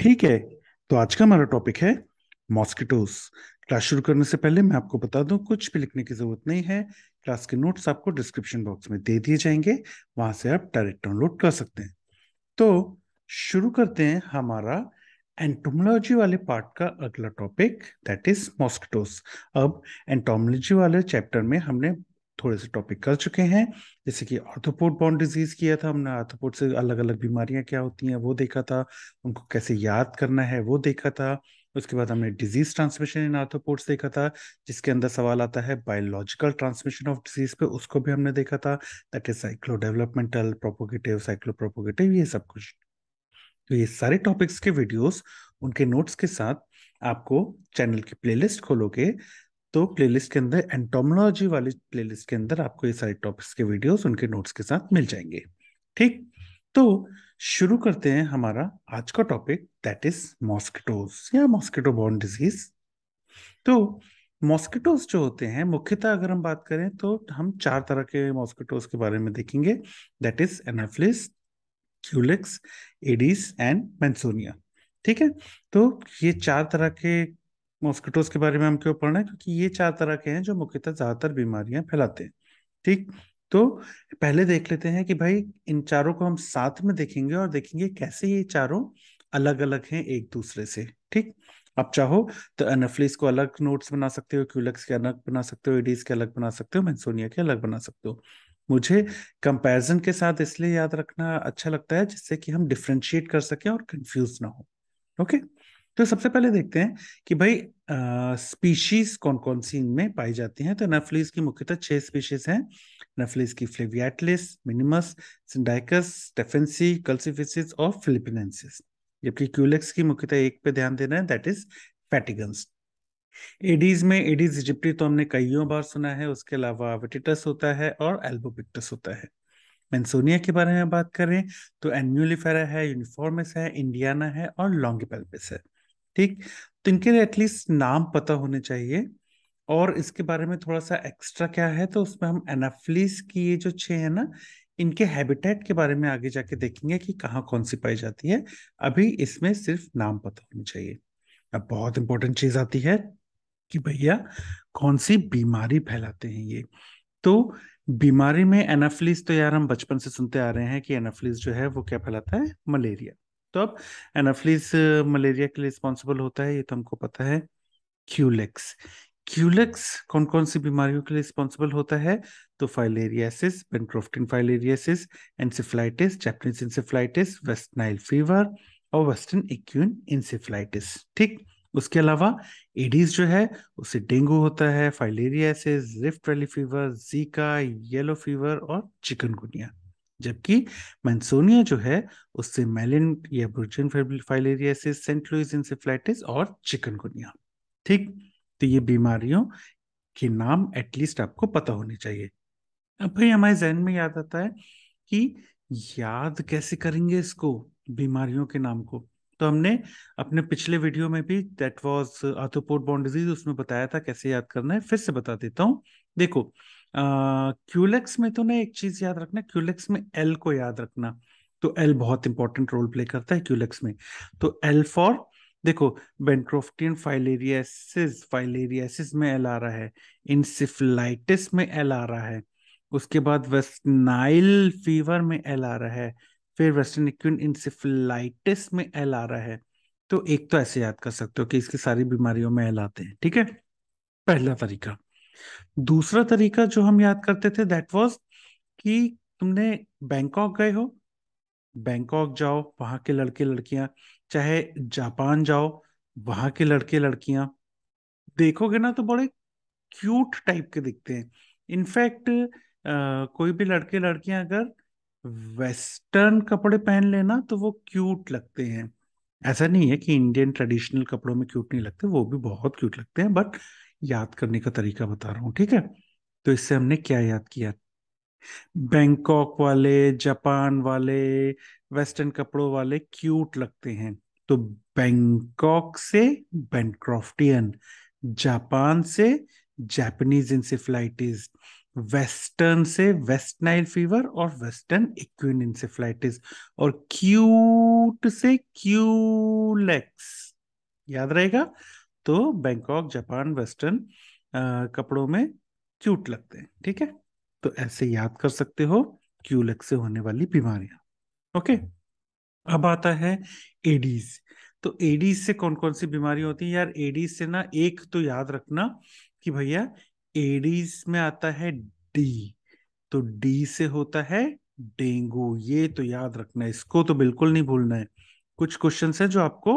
ठीक है तो आज का हमारा टॉपिक है मॉस्किटोज क्लास शुरू करने से पहले मैं आपको बता दूं कुछ भी लिखने की जरूरत नहीं है क्लास के नोट्स आपको डिस्क्रिप्शन बॉक्स में दे दिए जाएंगे वहां से आप डायरेक्ट डाउनलोड कर सकते हैं तो शुरू करते हैं हमारा एंटोमोलॉजी वाले पार्ट का अगला टॉपिक दैट इज मॉस्किटोज अब एंटोमोलॉजी वाले चैप्टर में हमने थोड़े से टॉपिक कर चुके हैं जैसे कि आर्थोपोड बॉन्ड डिजीज किया था हमने आर्थोपोड से अलग अलग बीमारियां क्या होती हैं वो देखा था उनको कैसे याद करना है वो देखा था उसके बाद हमने डिजीज ट्रांसमिशन इन आर्थोपोड्स देखा था जिसके अंदर सवाल आता है बायोलॉजिकल ट्रांसमिशन ऑफ डिजीज पे उसको भी हमने देखा था that is cyclo developmental propagative cyclo propagative ये सब कुछ तो ये सारे टॉपिक्स के वीडियोस उनके नोट्स के साथ आपको चैनल की प्लेलिस्ट खोलोगे तो प्लेलिस्ट के अंदर एंटोमोलॉजी वाली प्लेलिस्ट के अंदर आपको ये सारे टॉपिक्स के वीडियोस उनके नोट्स के साथ मिल जाएंगे ठीक तो शुरू करते हैं हमारा आज का टॉपिक दैट इज मॉस्किटोज या मॉस्किटो बॉर्न डिजीज तो मॉस्किटोज जो होते हैं मुख्यतः अगर हम बात करें तो हम चार तरह के मॉस्किटोज के बारे में देखेंगे that is Anopheles Culex Aedes and Mansonia ठीक है तो ये चार तरह के मॉस्किटोज के बारे में हम क्यों पढ़ रहे हैं क्योंकि ये चार तरह के हैं जो मुख्यतः ज्यादातर बीमारियां फैलाते हैं ठीक तो पहले देख लेते हैं कि भाई इन चारों को हम साथ में देखेंगे और देखेंगे कैसे ये चारों अलग अलग हैं एक दूसरे से ठीक आप चाहो तो एनफ्लिस को अलग नोट्स बना सकते हो क्यूलक्स के अलग बना सकते हो एडीज के अलग बना सकते हो मैंसोनिया के अलग बना सकते हो मुझे कंपैरिजन के साथ इसलिए याद रखना अच्छा लगता है जिससे कि हम डिफ्रेंशिएट कर सकें और कंफ्यूज ना हो ओके okay? तो सबसे पहले देखते हैं कि भाई स्पीशीज कौन कौन सी इनमें पाई जाती हैं तो नफलीस की मुख्यतः छह स्पीशीज हैं नफलीस की फ्लेवियाटलिस मिनिमस सिंडाइकस स्टेफेंसी कल्सिफिसिस और फिलिपिनेंसिस जबकि क्यूलेक्स की मुख्यतः एक पे ध्यान देना है दैट इज फैटिगन्स एडीज में एडीज इजिप्टी तो हमने कईयों बार सुना है उसके अलावा विटिटस होता है और एल्बोपिक्टस होता है मैंसोनिया के बारे में बात करें तो एन्यूलिफेरा है यूनिफॉर्मिस है इंडियाना है और लॉन्गिपेल्पिस है ठीक तो इनके लिए एटलीस्ट नाम पता होने चाहिए और इसके बारे में थोड़ा सा एक्स्ट्रा क्या है तो उसमें हम एनाफ्लिस की ये जो छे है ना इनके हैबिटेट के बारे में आगे जाके देखेंगे कि कहाँ कौन सी पाई जाती है अभी इसमें सिर्फ नाम पता होना चाहिए अब बहुत इंपॉर्टेंट चीज आती है कि भैया कौन सी बीमारी फैलाते हैं ये तो बीमारी में एनाफ्लिस तो यार हम बचपन से सुनते आ रहे हैं कि एनाफ्लिस जो है वो क्या फैलाता है मलेरिया तो अब एनाफ्लीस मलेरिया के लिए रिस्पॉन्सिबल होता है ये तो हमको पता है क्यूलेक्स क्यूलेक्स कौन कौन सी बीमारियों के लिए रिस्पॉन्सिबल होता है तो filariasis bancroftian filariasis encephalitis Japanese encephalitis West Nile fever और वेस्टर्न इक्यून इंसेफ्लाइटिस ठीक उसके अलावा एडीज जो है उसे डेंगू होता है filariasis Rift Valley fever Zika yellow fever और चिकनगुनिया जबकि मैंसोनिया जो है उससे मेलिन या Brugian filariasis Saint Louis encephalitis और चिकनगुनिया ठीक तो ये बीमारियों के नाम एटलीस्ट आपको पता होने चाहिए अब भाई हमारे जहन में याद आता है कि याद कैसे करेंगे इसको बीमारियों के नाम को तो हमने अपने पिछले वीडियो में भी दैट वाज आर्थोपोड बॉन्ड डिजीज उसमें बताया था कैसे याद करना है फिर से बता देता हूँ देखो क्यूलेक्स में तो ना एक चीज याद रखना क्यूलेक्स में एल को याद रखना तो एल बहुत इंपॉर्टेंट रोल प्ले करता है क्यूलेक्स में तो एल फॉर देखो बेंट्रोफ्टियन फाइलेरियासिस फाइलेरियासिस में एल आ रहा है इंसिफिलाइटिस में एल आ रहा है उसके बाद वेस्ट नाइल फीवर में एल आ रहा है फिर वेस्टर्न इक्विन इंसिफिलाइटिस में एल आ रहा है तो एक तो ऐसे याद कर सकते हो कि इसकी सारी बीमारियों में एल आते हैं ठीक है पहला तरीका दूसरा तरीका जो हम याद करते थे दैट वाज कि तुमने बैंकॉक गए हो बैंकॉक जाओ वहां के लड़के लड़कियां चाहे जापान जाओ वहां के लड़के लड़कियां देखोगे ना तो बड़े क्यूट टाइप के दिखते हैं इनफैक्ट कोई भी लड़के लड़कियां अगर वेस्टर्न कपड़े पहन लेना तो वो क्यूट लगते हैं ऐसा नहीं है कि इंडियन ट्रेडिशनल कपड़ों में क्यूट नहीं लगते वो भी बहुत क्यूट लगते हैं बट याद करने का तरीका बता रहा हूँ ठीक है तो इससे हमने क्या याद किया बैंकॉक वाले जापान वाले वेस्टर्न कपड़ों वाले क्यूट लगते हैं तो बैंकॉक से बैंक्रॉफ्टियन जापान से जापानीज इंसेफ्लाइटिस वेस्टर्न से वेस्ट नाइल फीवर और वेस्टर्न इक्विन इंसेफ्लाइटिस और क्यूट से क्यूलेक्स याद रहेगा तो बैंकॉक जापान वेस्टर्न कपड़ों में क्यूट लगते हैं ठीक है तो ऐसे याद कर सकते हो क्यूलेक से होने वाली बीमारियां ओके अब आता है एडीज तो एडीज से कौन कौन सी बीमारी होती है यार एडीज से ना एक तो याद रखना कि भैया एडीज में आता है डी तो डी से होता है डेंगू ये तो याद रखना है इसको तो बिल्कुल नहीं भूलना है कुछ क्वेश्चन है जो आपको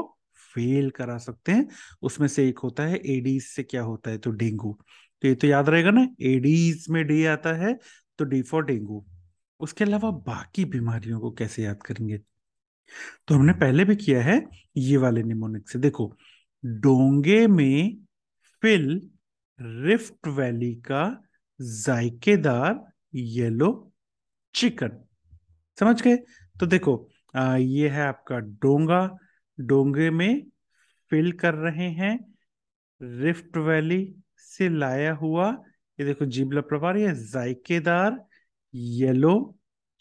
फेल करा सकते हैं उसमें से एक होता है एडीज से क्या होता है तो डेंगू तो ये तो याद रहेगा ना एडीज में डी आता है तो डी फॉर डेंगू उसके अलावा बाकी बीमारियों को कैसे याद करेंगे तो हमने पहले भी किया है ये वाले निमोनिक से देखो डोंगे में फिल रिफ्ट वैली का जायकेदार येलो चिकन समझ गए तो देखो आ, ये है आपका डोंगा डोंगे में फिल कर रहे हैं रिफ्ट वैली से लाया हुआ ये देखो जीबला प्रवार ये जायकेदार येलो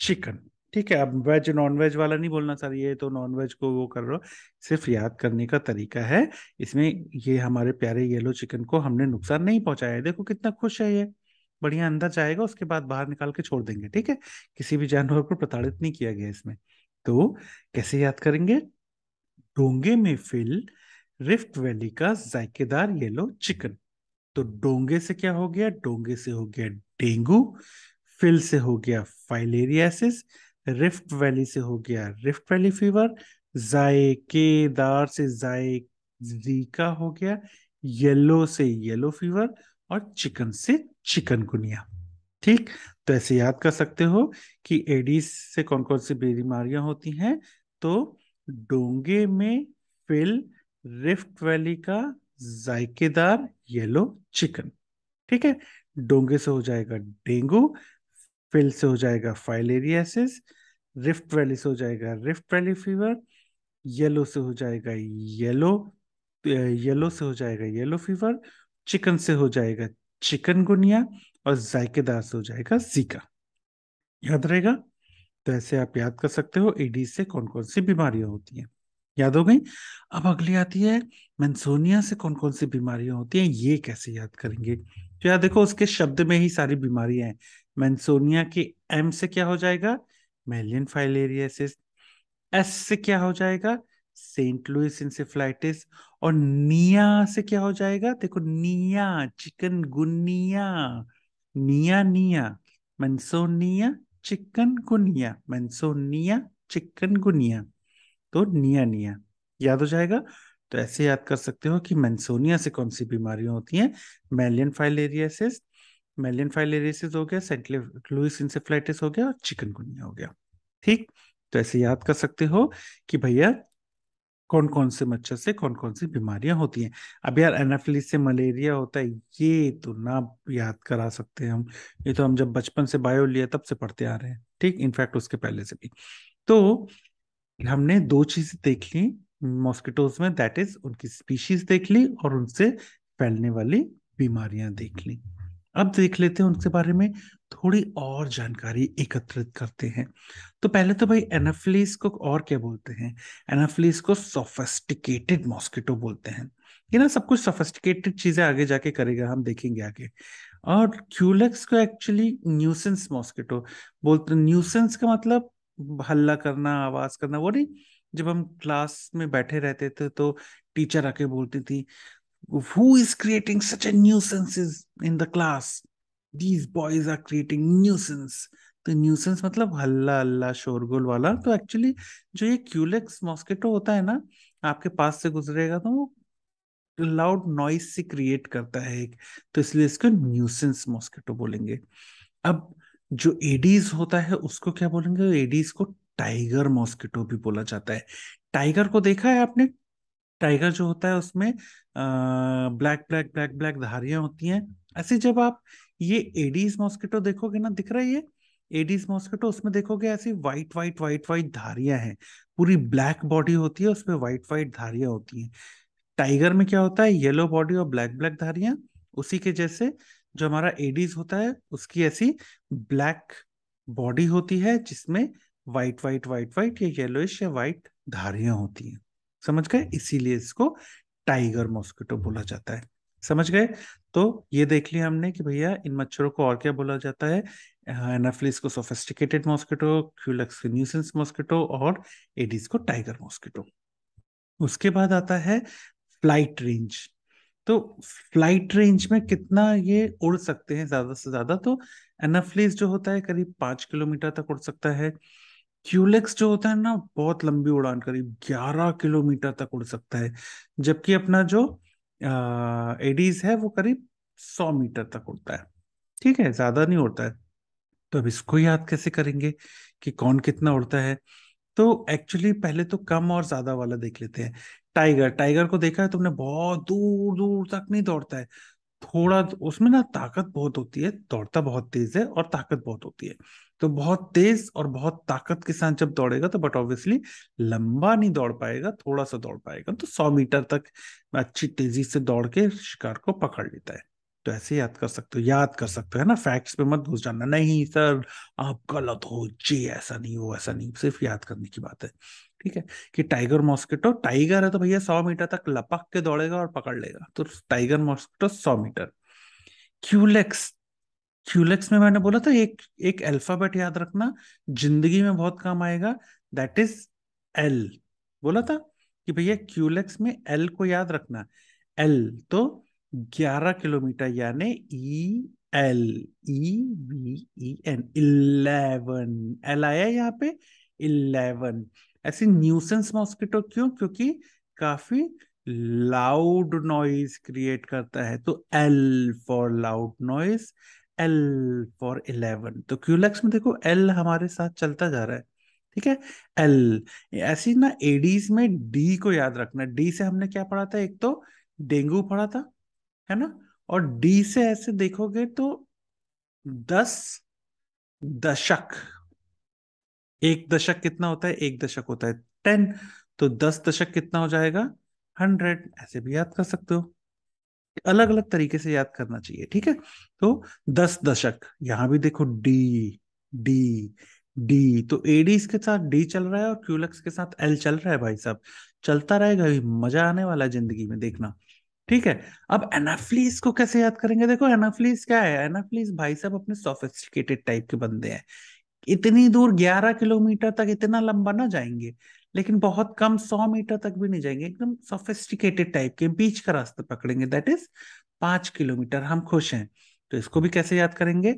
चिकन ठीक है अब वेज नॉन वेज वाला नहीं बोलना सर ये तो नॉन वेज को वो कर रहे हो सिर्फ याद करने का तरीका है इसमें ये हमारे प्यारे येलो चिकन को हमने नुकसान नहीं पहुंचाया है देखो कितना खुश है ये बढ़िया अंदर जाएगा उसके बाद बाहर निकाल के छोड़ देंगे ठीक है किसी भी जानवर को प्रताड़ित नहीं किया गया इसमें तो कैसे याद करेंगे डोंगे में फिल रिफ्ट वैली का जायकेदार येलो चिकन तो डोंगे से क्या हो गया डोंगे से हो गया डेंगू फिल से हो गया फाइलेरियासिस रिफ्ट वैली से हो गया रिफ्ट वैली फीवर जायकेदार से जायका हो गया येलो से येलो फीवर और चिकन से चिकन गुनिया ठीक तो ऐसे याद कर सकते हो कि एडीज से कौन कौन सी बीमारियां होती हैं तो डोंगे में फिल रिफ्ट वैली का जायकेदार येलो चिकन ठीक है डोंगे से हो जाएगा डेंगू फिल से हो जाएगा फाइलेरियासिस रिफ्ट वैली से हो जाएगा रिफ्ट वैली फीवर येलो से हो जाएगा येलो येलो से हो जाएगा येलो फीवर चिकन से हो जाएगा चिकन गुनिया और जायकेदार से हो जाएगा जीका याद रहेगा तो ऐसे आप याद कर सकते हो एडीज से कौन कौन सी बीमारियां होती हैं याद हो गई अब अगली आती है मैंसोनिया से कौन कौन सी बीमारियां होती हैं ये कैसे याद करेंगे तो यार देखो उसके शब्द में ही सारी बीमारियां हैं मैंसोनिया के एम से क्या हो जाएगा मेलियन फाइलेरियासिस एस से क्या हो जाएगा सेंट लुइस इंसेफ्लाइटिस और निया से क्या हो जाएगा देखो निया चिकन गुनिया निया निया मनसोनिया चिकन गुनिया मनसो निया चिकन गुनिया तो निया निया याद हो जाएगा तो ऐसे याद कर सकते हो कि मैंसोनिया से कौन सी बीमारियां होती हैं मेलियन फाइलेरियासिस मेलियन फाइलेरियासिस हो गया सेंट इंसेफ्लाइटिस हो गया और चिकनगुनिया हो गया ठीक तो ऐसे याद कर सकते हो कि भैया कौन कौन से मच्छर से कौन कौन सी बीमारियां होती हैं अब यार एनाफिलिस से मलेरिया होता है ये तो ना याद करा सकते हैं हम ये तो हम जब बचपन से बायो लिया तब से पढ़ते आ रहे हैं ठीक इनफैक्ट उसके पहले से भी तो हमने दो चीजें देख ली मॉस्किटोज में दैट इज उनकी स्पीशीज देख ली और उनसे फैलने वाली बीमारियां देख ली अब देख लेते हैं उनके बारे में थोड़ी और जानकारी एकत्रित करते हैं तो पहले तो भाई एनाफिलीस को और क्या बोलते हैं एनाफिलीस को सोफेस्टिकेटेड मॉस्किटो बोलते हैं ये ना सब कुछ सोफेस्टिकेटेड चीजें आगे जाके करेगा हम देखेंगे आगे और क्यूलेक्स को एक्चुअली न्यूसेंस मॉस्किटो बोलते न्यूसेंस का मतलब हल्ला करना आवाज करना वो नहीं जब हम क्लास में बैठे रहते थे तो टीचर आके बोलती थी who is creating such a nuisance in the class these boys are creating nuisance तो न्यूसेंस मतलब हल्ला हल्ला शोरगोल वाला तो एक्चुअली जो ये क्यूलेक्स मॉस्किटो होता है ना आपके पास से गुजरेगा तो वो लाउड नॉइस से क्रिएट करता है एक तो इसलिए इसको न्यूसेंस मॉस्किटो बोलेंगे अब जो एडीज होता है उसको क्या बोलेंगे एडीज को टाइगर मॉस्किटो भी बोला जाता है टाइगर को देखा है आपने टाइगर जो होता है उसमें आ, ब्लैक ब्लैक ब्लैक ब्लैक धारियां होती हैं ऐसे जब आप ये एडीज मॉस्किटो देखोगे ना दिख रहा है ये एडीज मॉस्किटो उसमें देखोगे ऐसी व्हाइट व्हाइट व्हाइट व्हाइट धारियां हैं पूरी ब्लैक बॉडी होती है उसमें व्हाइट व्हाइट धारियां होती हैं टाइगर में क्या होता है येलो बॉडी और ब्लैक ब्लैक धारियां उसी के जैसे जो हमारा एडीज होता है उसकी ऐसी ब्लैक बॉडी होती है जिसमें व्हाइट व्हाइट व्हाइट व्हाइट या येलोइश या व्हाइट धारियां होती हैं समझ गए इसीलिए इसको टाइगर मॉस्किटो बोला जाता है समझ गए तो ये देख लिया हमने कि भैया इन मच्छरों को और क्या बोला जाता है एनाफ्लिस को सोफेस्टिकेटेड मॉस्किटो क्यूलक्स को न्यूसेंस मॉस्किटो और एडिस को टाइगर मॉस्किटो उसके बाद आता है फ्लाइट रेंज तो फ्लाइट रेंज में कितना ये उड़ सकते हैं ज्यादा से ज्यादा तो एनाफ्लिस जो होता है करीब पांच किलोमीटर तक उड़ सकता है क्यूलेक्स जो होता है ना बहुत लंबी उड़ान करीब 11 किलोमीटर तक उड़ सकता है जबकि अपना जो अः एडीज है वो करीब 100 मीटर तक उड़ता है ठीक है ज्यादा नहीं उड़ता है तो अब इसको याद कैसे करेंगे कि कौन कितना उड़ता है तो एक्चुअली पहले तो कम और ज्यादा वाला देख लेते हैं टाइगर टाइगर को देखा है तुमने बहुत दूर दूर तक नहीं दौड़ता है थोड़ा उसमें ना ताकत बहुत होती है दौड़ता बहुत तेज है और ताकत बहुत होती है तो बहुत तेज और बहुत ताकत के साथ जब दौड़ेगा तो बट ऑब्वियसली लंबा नहीं दौड़ पाएगा थोड़ा सा दौड़ पाएगा तो सौ मीटर तक अच्छी तेजी से दौड़ के शिकार को पकड़ लेता है तो ऐसे याद कर सकते हो याद कर सकते हो है ना फैक्ट्स पे मत घुस जाना नहीं सर आप गलत हो जी ऐसा नहीं हो ऐसा नहीं सिर्फ याद करने की बात है ठीक है कि टाइगर मॉस्किटो टाइगर है तो भैया सौ मीटर तक लपक के दौड़ेगा और पकड़ लेगा तो टाइगर मॉस्किटो सौ मीटर क्यूलेक्स क्यूलेक्स में मैंने बोला था एक एक अल्फाबेट याद रखना जिंदगी में बहुत काम आएगा दैट इज एल बोला था कि भैया क्यूलेक्स में एल को याद रखना एल तो ग्यारह किलोमीटर यानी E L E V E N eleven L आया यहाँ पे इलेवन ऐसे न्यूसेंस मॉस्किटो क्यों क्योंकि काफी लाउड नॉइज क्रिएट करता है तो L for loud noise L for eleven तो क्यूलेक्स में देखो एल हमारे साथ चलता जा रहा है ठीक है एल ऐसी ना एडीज में डी को याद रखना डी से हमने क्या पढ़ा था एक तो डेंगू पढ़ा था है ना और डी से ऐसे देखोगे तो दस दशक एक दशक कितना होता है एक दशक होता है टेन तो दस दशक कितना हो जाएगा हंड्रेड ऐसे भी याद कर सकते हो अलग अलग तरीके से याद करना चाहिए ठीक है तो दस दशक यहां भी देखो डी डी डी तो एडीज के साथ डी चल रहा है और क्यूलक्स के साथ एल चल रहा है भाई साहब चलता रहेगा अभी मजा आने वाला है जिंदगी में देखना ठीक है अब एनाफ्लीस को कैसे याद करेंगे देखो एनाफ्लीस क्या है एनाफ्लीस भाई साहब अपने सोफिस्टिकेटेड टाइप के बंदे हैं इतनी दूर 11 किलोमीटर तक इतना लंबा ना जाएंगे लेकिन बहुत कम 100 मीटर तक भी नहीं जाएंगे एकदम सोफिस्टिकेटेड टाइप के बीच का रास्ता पकड़ेंगे दैट इज पांच किलोमीटर हम खुश हैं तो इसको भी कैसे याद करेंगे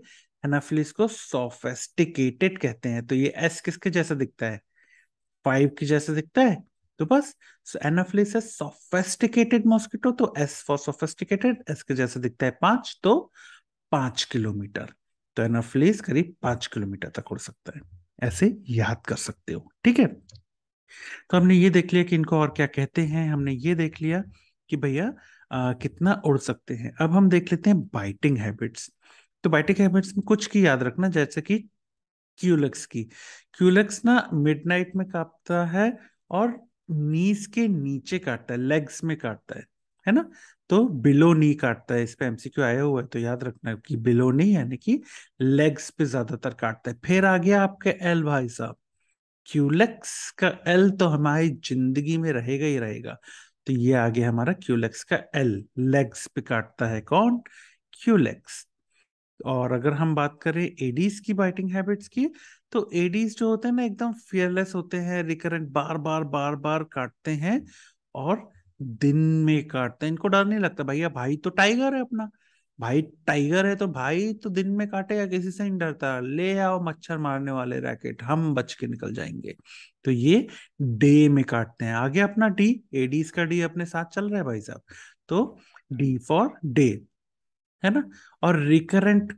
एनाफिलिस को सोफेस्टिकेटेड कहते हैं तो ये एस किसके जैसा दिखता है फाइव के जैसा दिखता है तो बस एनाफिलिस है सोफेस्टिकेटेड मॉस्किटो तो एस फॉर सोफेस्टिकेटेड एस के जैसा दिखता है पांच तो पांच किलोमीटर तो टर्नफ्लेस करीब पांच किलोमीटर तक उड़ सकता है ऐसे याद कर सकते हो ठीक है तो हमने ये देख लिया कि इनको और क्या कहते हैं हमने ये देख लिया कि भैया कितना उड़ सकते हैं अब हम देख लेते हैं बाइटिंग हैबिट्स तो बाइटिंग हैबिट्स में कुछ की याद रखना जैसे कि क्यूलक्स की क्यूलक्स ना मिडनाइट में काटता है और नीस के नीचे काटता है लेग्स में काटता है है ना तो बिलो नी काटता है इस पे एमसीक्यू आया हुआ है तो याद रखना कि बिलो नी यानी कि लेग्स पे ज्यादातर काटता है फिर आ गया आपके एल भाई साहब क्यूलेक्स का एल तो हमारी जिंदगी में रहेगा ही रहेगा तो ये आ गया हमारा क्यूलेक्स का एल लेग्स पे काटता है कौन क्यूलेक्स और अगर हम बात करें एडीज की बाइटिंग हैबिट्स की तो एडीज जो होते हैं ना एकदम फियरलेस होते हैं रिकरेंट बार बार बार बार काटते हैं और दिन में काटते हैं इनको डर नहीं लगता भैया भाई तो टाइगर है अपना भाई टाइगर है तो भाई तो दिन में काटेगा किसी से नहीं डरता ले आओ मच्छर मारने वाले रैकेट हम बच के निकल जाएंगे तो ये डे में काटते हैं आगे अपना डी एडीज का डी अपने साथ चल रहा है भाई साहब तो डी फॉर डे है ना और रिकरेंट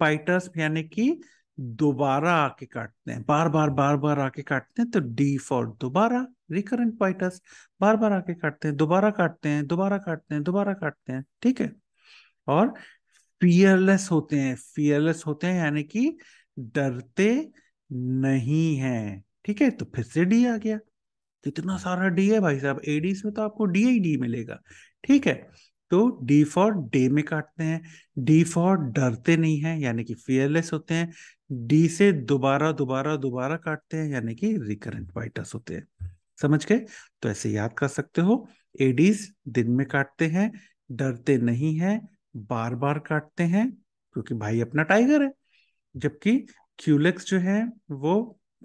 बाइटर्स यानी कि दोबारा आके काटते हैं बार बार बार बार आके काटते हैं तो डी फॉर दोबारा रिकरेंट पाइटस बार बार आके काटते हैं दोबारा काटते हैं दोबारा काटते हैं दोबारा काटते हैं ठीक है और फियरलेस होते हैं फियरलेस होते हैं यानी कि डरते नहीं है ठीक है तो फिर से डी आ गया कितना सारा डी है भाई साहब एडीज में तो आपको डी ही डी मिलेगा ठीक है तो डी फॉर डे में काटते हैं डी फॉर डरते नहीं है यानी कि फियरलेस होते हैं डी से दोबारा दोबारा दोबारा काटते हैं यानी कि रिकरेंट वाइटस होते हैं समझ गए तो ऐसे याद कर सकते हो एडीज दिन में काटते हैं डरते नहीं है बार बार काटते हैं क्योंकि भाई अपना टाइगर है जबकि क्यूलेक्स जो है वो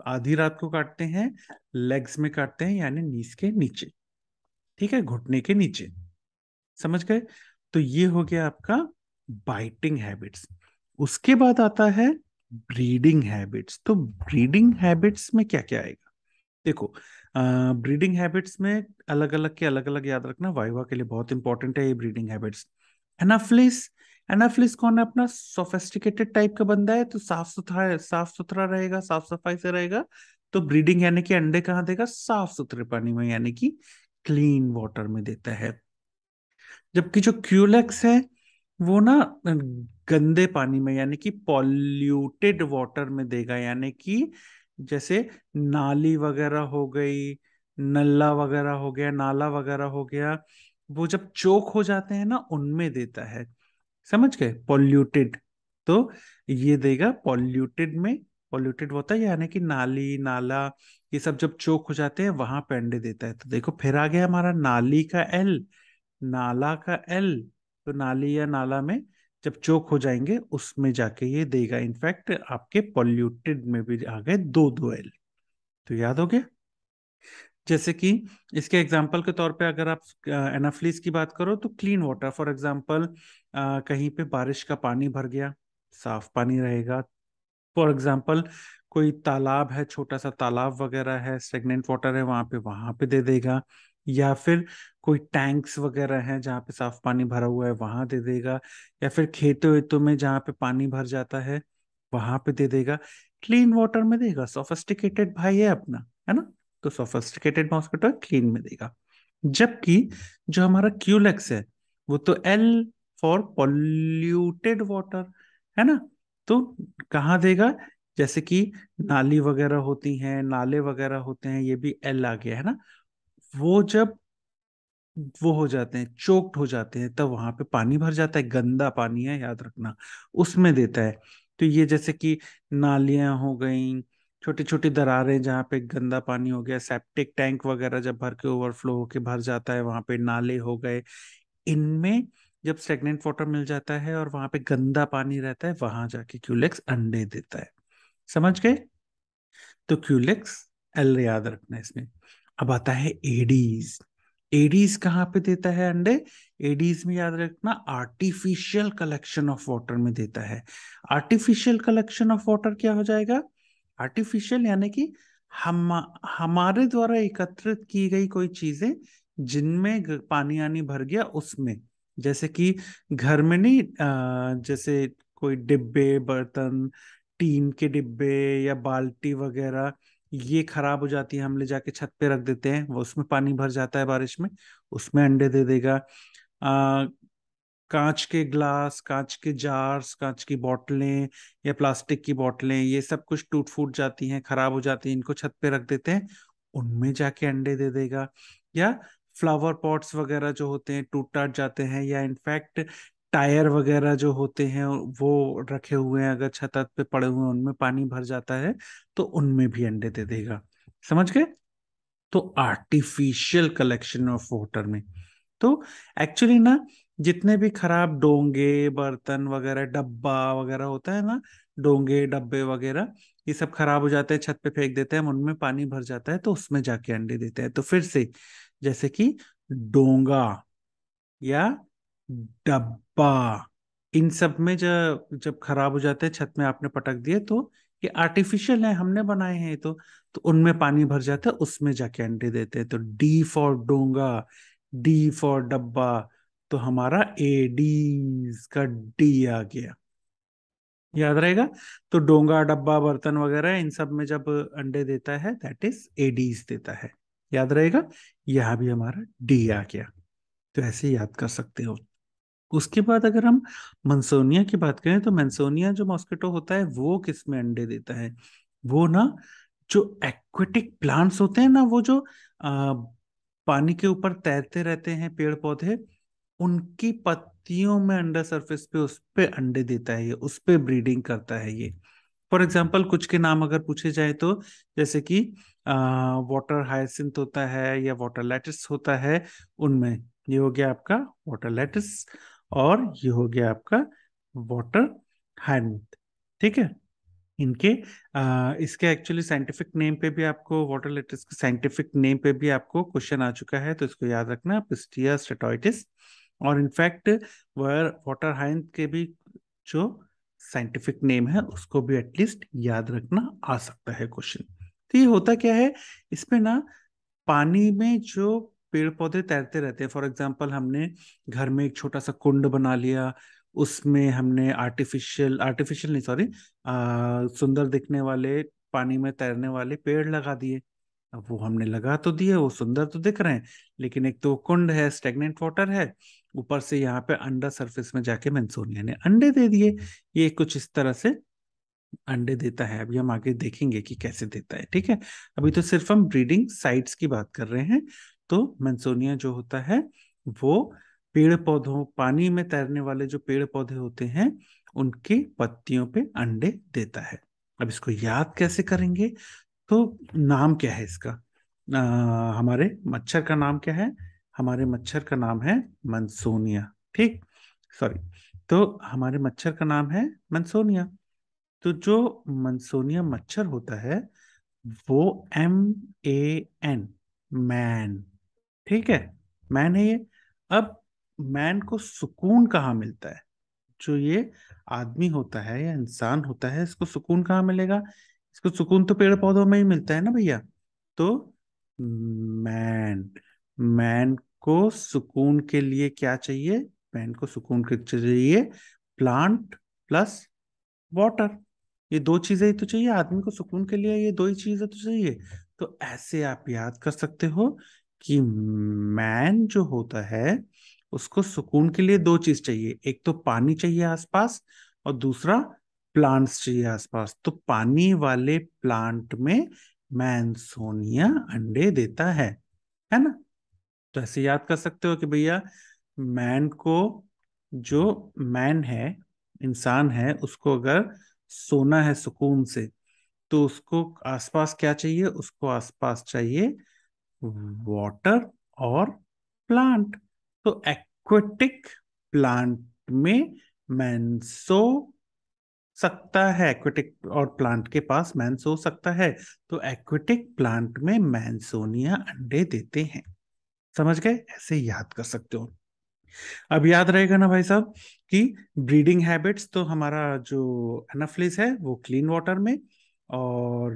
आधी रात को काटते हैं लेग्स में काटते हैं यानी नीस के नीचे ठीक है घुटने के नीचे समझ गए तो ये हो गया आपका बाइटिंग हैबिट्स उसके बाद आता है ब्रीडिंग हैबिट्स तो ब्रीडिंग हैबिट्स में क्या क्या आएगा देखो ब्रीडिंग हैबिट्स में अलग अलग के अलग अलग याद रखना वाइवा के लिए बहुत इंपॉर्टेंट है ये ब्रीडिंग हैबिट्स एनाफ्लिस एनाफ्लिस कौन है अपना सोफेस्टिकेटेड टाइप का बंदा है तो साफ सुथरा साफ सुथरा रहेगा साफ सफाई से रहेगा तो ब्रीडिंग यानी कि अंडे कहाँ देगा साफ सुथरे पानी में यानी कि क्लीन वाटर में देता है जबकि जो क्यूलेक्स है वो ना गंदे पानी में यानी कि पॉल्यूटेड वाटर में देगा यानी कि जैसे नाली वगैरह हो गई नल्ला वगैरह हो गया नाला वगैरह हो गया वो जब चोक हो जाते हैं ना उनमें देता है समझ गए पॉल्यूटेड तो ये देगा पॉल्यूटेड में पॉल्यूटेड होता है यानी कि नाली नाला ये सब जब चोक हो जाते हैं वहां पे अंडे देता है तो देखो फिर आ गया हमारा नाली का एल नाला का एल तो नाली या नाला में जब चोक हो जाएंगे उसमें जाके ये देगा इनफैक्ट आपके पॉल्यूटेड में भी आ गए दो दो एल तो याद हो गया जैसे कि इसके एग्जाम्पल के तौर पे अगर आप एनाफ्लिस की बात करो तो क्लीन वाटर फॉर एग्जाम्पल कहीं पे बारिश का पानी भर गया साफ पानी रहेगा फॉर एग्जाम्पल कोई तालाब है छोटा सा तालाब वगैरह है सेगनेंट वाटर है वहां पे वहां पे दे देगा या फिर कोई टैंक्स वगैरह है जहाँ पे साफ पानी भरा हुआ है वहां दे देगा या फिर खेतों वेतों में जहाँ पे पानी भर जाता है वहां पे दे देगा क्लीन वाटर में देगा सोफेस्टिकेटेड भाई है अपना है ना तो सोफेस्टिकेटेड मॉस्किटो क्लीन में देगा जबकि जो हमारा क्यूलेक्स है वो तो एल फॉर पॉल्यूटेड वाटर है ना तो कहाँ देगा जैसे कि नाली वगैरह होती हैं नाले वगैरह होते हैं ये भी एल आ गया है ना वो जब वो हो जाते हैं चोक्ड हो जाते हैं तब वहां पे पानी भर जाता है गंदा पानी है याद रखना उसमें देता है तो ये जैसे कि नालियां हो गई छोटी छोटी दरारें जहाँ पे गंदा पानी हो गया सेप्टिक टैंक वगैरह जब भर के ओवरफ्लो होके भर जाता है वहां पे नाले हो गए इनमें जब स्टेगनेंट वाटर मिल जाता है और वहां पे गंदा पानी रहता है वहां जाके क्यूलेक्स अंडे देता है समझ गए तो क्यूलेक्स एल याद रखना इसमें अब आता है एडीज एडीज कहाँ पे देता है अंडे एडीज में याद रखना आर्टिफिशियल कलेक्शन ऑफ वाटर में देता है आर्टिफिशियल कलेक्शन ऑफ वाटर क्या हो जाएगा आर्टिफिशियल यानी कि हम हमारे द्वारा एकत्रित की गई कोई चीजें जिनमें पानी आनी भर गया उसमें जैसे कि घर में नहीं जैसे कोई डिब्बे बर्तन टीन के डिब्बे या बाल्टी वगैरह ये खराब हो जाती है हम ले जाके छत पे रख देते हैं वो उसमें पानी भर जाता है बारिश में उसमें अंडे दे देगा आ, कांच के ग्लास कांच के जार्स कांच की बोतलें या प्लास्टिक की बोतलें ये सब कुछ टूट फूट जाती हैं खराब हो जाती है इनको छत पे रख देते हैं उनमें जाके अंडे दे देगा या फ्लावर पॉट्स वगैरह जो होते हैं टूट टाट जाते हैं या इनफैक्ट टायर वगैरह जो होते हैं वो रखे हुए हैं अगर छत पे पड़े हुए हैं उनमें पानी भर जाता है तो उनमें भी अंडे दे देगा समझ गए तो आर्टिफिशियल कलेक्शन ऑफ वाटर में तो एक्चुअली ना जितने भी खराब डोंगे बर्तन वगैरह डब्बा वगैरह होता है ना डोंगे डब्बे वगैरह ये सब खराब हो जाते हैं छत पे फेंक देते हैं उनमें पानी भर जाता है तो उसमें जाके अंडे देते हैं तो फिर से जैसे कि डोंगा या डब्बा इन सब में जब जब खराब हो जाते हैं छत में आपने पटक दिए तो ये आर्टिफिशियल है हमने बनाए हैं तो तो उनमें पानी भर जाता है उसमें जाके अंडे देते हैं तो डी फॉर डोंगा डी फॉर डब्बा तो हमारा ए डी का डी आ गया याद रहेगा तो डोंगा डब्बा बर्तन वगैरह इन सब में जब अंडे देता है दैट इज एडीज देता है याद रहेगा यह भी हमारा डी आ गया तो ऐसे याद कर सकते हो उसके बाद अगर हम मंसोनिया की बात करें तो मंसोनिया जो मॉस्किटो होता है वो किस में अंडे देता है वो ना जो एक्वेटिक प्लांट्स होते हैं ना वो जो आ, पानी के ऊपर तैरते रहते हैं पेड़ पौधे उनकी पत्तियों में अंडर सरफेस पे उस पर अंडे देता है ये उस पर ब्रीडिंग करता है ये फॉर एग्जाम्पल कुछ के नाम अगर पूछे जाए तो जैसे कि वाटर हाइसिंथ होता है या वाटर लेटिस होता है उनमें ये हो गया आपका वाटर लेटिस और ये हो गया आपका वाटर हैंड ठीक है इनके आ, इसके एक्चुअली साइंटिफिक नेम पे भी आपको वाटर लेटर्स के साइंटिफिक नेम पे भी आपको क्वेश्चन आ चुका है तो इसको याद रखना पिस्टिया स्टेटोइटिस और इनफैक्ट वाटर हाइंड के भी जो साइंटिफिक नेम है उसको भी एटलीस्ट याद रखना आ सकता है क्वेश्चन तो ये होता क्या है इसमें ना पानी में जो पेड़ पौधे तैरते रहते हैं फॉर एग्जाम्पल हमने घर में एक छोटा सा कुंड बना लिया उसमें हमने आर्टिफिशियल आर्टिफिशियल नहीं सॉरी सुंदर दिखने वाले पानी में तैरने वाले पेड़ लगा दिए अब वो हमने लगा तो दिए वो सुंदर तो दिख रहे हैं लेकिन एक तो कुंड है स्टेगनेंट वाटर है ऊपर से यहाँ पे अंडर सरफेस में जाके मैंसोनिया ने अंडे दे दिए ये कुछ इस तरह से अंडे देता है अभी हम आगे देखेंगे कि कैसे देता है ठीक है अभी तो सिर्फ हम ब्रीडिंग साइट्स की बात कर रहे हैं तो मैंसोनिया जो होता है वो पेड़ पौधों पानी में तैरने वाले जो पेड़ पौधे होते हैं उनके पत्तियों पे अंडे देता है अब इसको याद कैसे करेंगे तो नाम क्या है इसका आ, हमारे मच्छर का नाम क्या है हमारे मच्छर का नाम है मंसोनिया ठीक सॉरी तो हमारे मच्छर का नाम है मंसोनिया तो जो मंसोनिया मच्छर होता है वो एम ए एन मैन ठीक है मैन है ये अब मैन को सुकून कहाँ मिलता है जो ये आदमी होता है या इंसान होता है इसको सुकून कहाँ मिलेगा इसको सुकून तो पेड़ पौधों में ही मिलता है ना भैया तो मैन मैन को सुकून के लिए क्या चाहिए मैन को सुकून के चाहिए प्लांट प्लस वाटर ये दो चीजें ही तो चाहिए आदमी को सुकून के लिए ये दो ही चीजें तो चाहिए तो ऐसे आप याद कर सकते हो कि मैन जो होता है उसको सुकून के लिए दो चीज चाहिए एक तो पानी चाहिए आसपास और दूसरा प्लांट्स चाहिए आसपास तो पानी वाले प्लांट में मैन सोनिया अंडे देता है है ना तो ऐसे याद कर सकते हो कि भैया मैन को जो मैन है इंसान है उसको अगर सोना है सुकून से तो उसको आसपास क्या चाहिए उसको आसपास चाहिए वाटर और प्लांट तो एक्वेटिक प्लांट में मैंसो सकता है एक्वेटिक और प्लांट के पास मैंस हो सकता है तो एक्वेटिक प्लांट में मैंसोनिया अंडे देते हैं समझ गए ऐसे याद कर सकते हो अब याद रहेगा ना भाई साहब कि ब्रीडिंग हैबिट्स तो हमारा जो एनाफ्लिस है वो क्लीन वाटर में और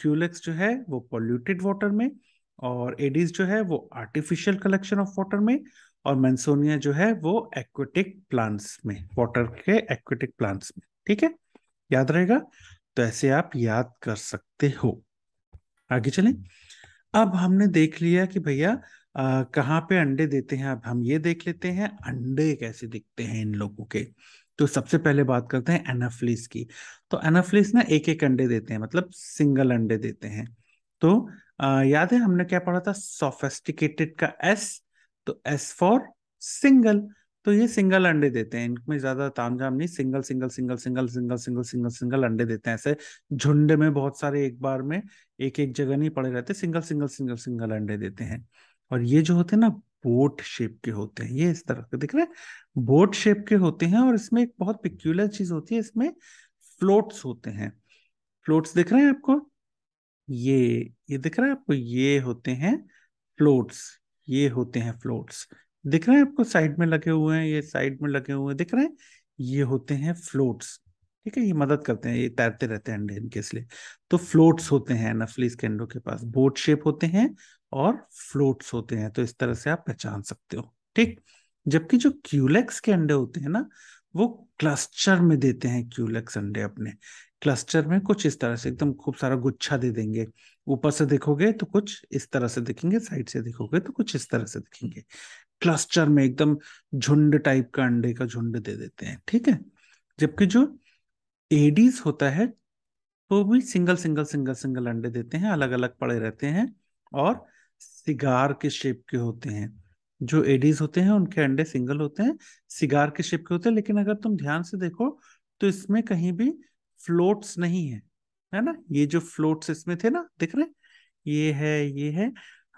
क्यूलेक्स uh, जो है वो पॉल्यूटेड वाटर में और एडीज जो है वो आर्टिफिशियल कलेक्शन ऑफ वाटर में और मैंसोनिया जो है वो एक्वेटिक प्लांट्स में वाटर के एक्वेटिक प्लांट्स में ठीक है याद रहेगा तो ऐसे आप याद कर सकते हो आगे चलें अब हमने देख लिया कि भैया कहाँ पे अंडे देते हैं अब हम ये देख लेते हैं अंडे कैसे दिखते हैं इन लोगों के तो सबसे पहले बात करते हैं एनाफ्लिस की तो एनाफ्लिस ना एक एक अंडे देते हैं मतलब सिंगल अंडे देते हैं तो याद है हमने क्या पढ़ा था सोफेस्टिकेटेड का एस तो एस फॉर सिंगल तो ये सिंगल अंडे देते हैं इनमें ज्यादा तामझाम नहीं single single single single single single single single अंडे देते हैं ऐसे झुंड में बहुत सारे एक बार में एक एक जगह नहीं पड़े रहते सिंगल सिंगल सिंगल सिंगल अंडे देते हैं और ये जो होते हैं ना बोट शेप के होते हैं ये इस तरह के दिख रहे हैं बोट शेप के होते हैं और इसमें एक बहुत पिक्यूलर चीज होती है इसमें फ्लोट्स होते हैं फ्लोट्स दिख रहे हैं आपको ये ये दिख रहा है आपको ये होते हैं फ्लोट्स ये होते हैं फ्लोट्स दिख रहे हैं आपको साइड में लगे हुए हैं ये साइड में लगे हुए हैं दिख रहे हैं ये होते हैं फ्लोट्स ठीक है ये मदद करते हैं ये तैरते रहते हैं अंडे इनके इसलिए तो फ्लोट्स होते हैं नफलीस के अंडों के पास बोट शेप होते हैं और फ्लोट्स होते हैं तो इस तरह से आप पहचान सकते हो ठीक जबकि जो क्यूलेक्स के अंडे होते हैं ना वो क्लस्टर में देते हैं क्यूलेक्स अंडे अपने क्लस्टर में कुछ इस तरह से एकदम खूब सारा गुच्छा दे देंगे ऊपर से देखोगे तो कुछ इस तरह से दिखेंगे साइड से देखोगे तो कुछ इस तरह से दिखेंगे क्लस्टर में एकदम झुंड टाइप का अंडे का झुंड दे देते हैं ठीक है जबकि जो एडीज होता है वो भी सिंगल सिंगल सिंगल सिंगल अंडे देते हैं अलग अलग पड़े रहते हैं और सिगार के शेप के होते हैं जो एडीज होते हैं उनके अंडे सिंगल होते हैं सिगार के शेप के होते हैं लेकिन अगर तुम ध्यान से देखो तो इसमें कहीं भी फ्लोट्स नहीं है है ना ये जो फ्लोट्स इसमें थे ना दिख रहे ये है ये है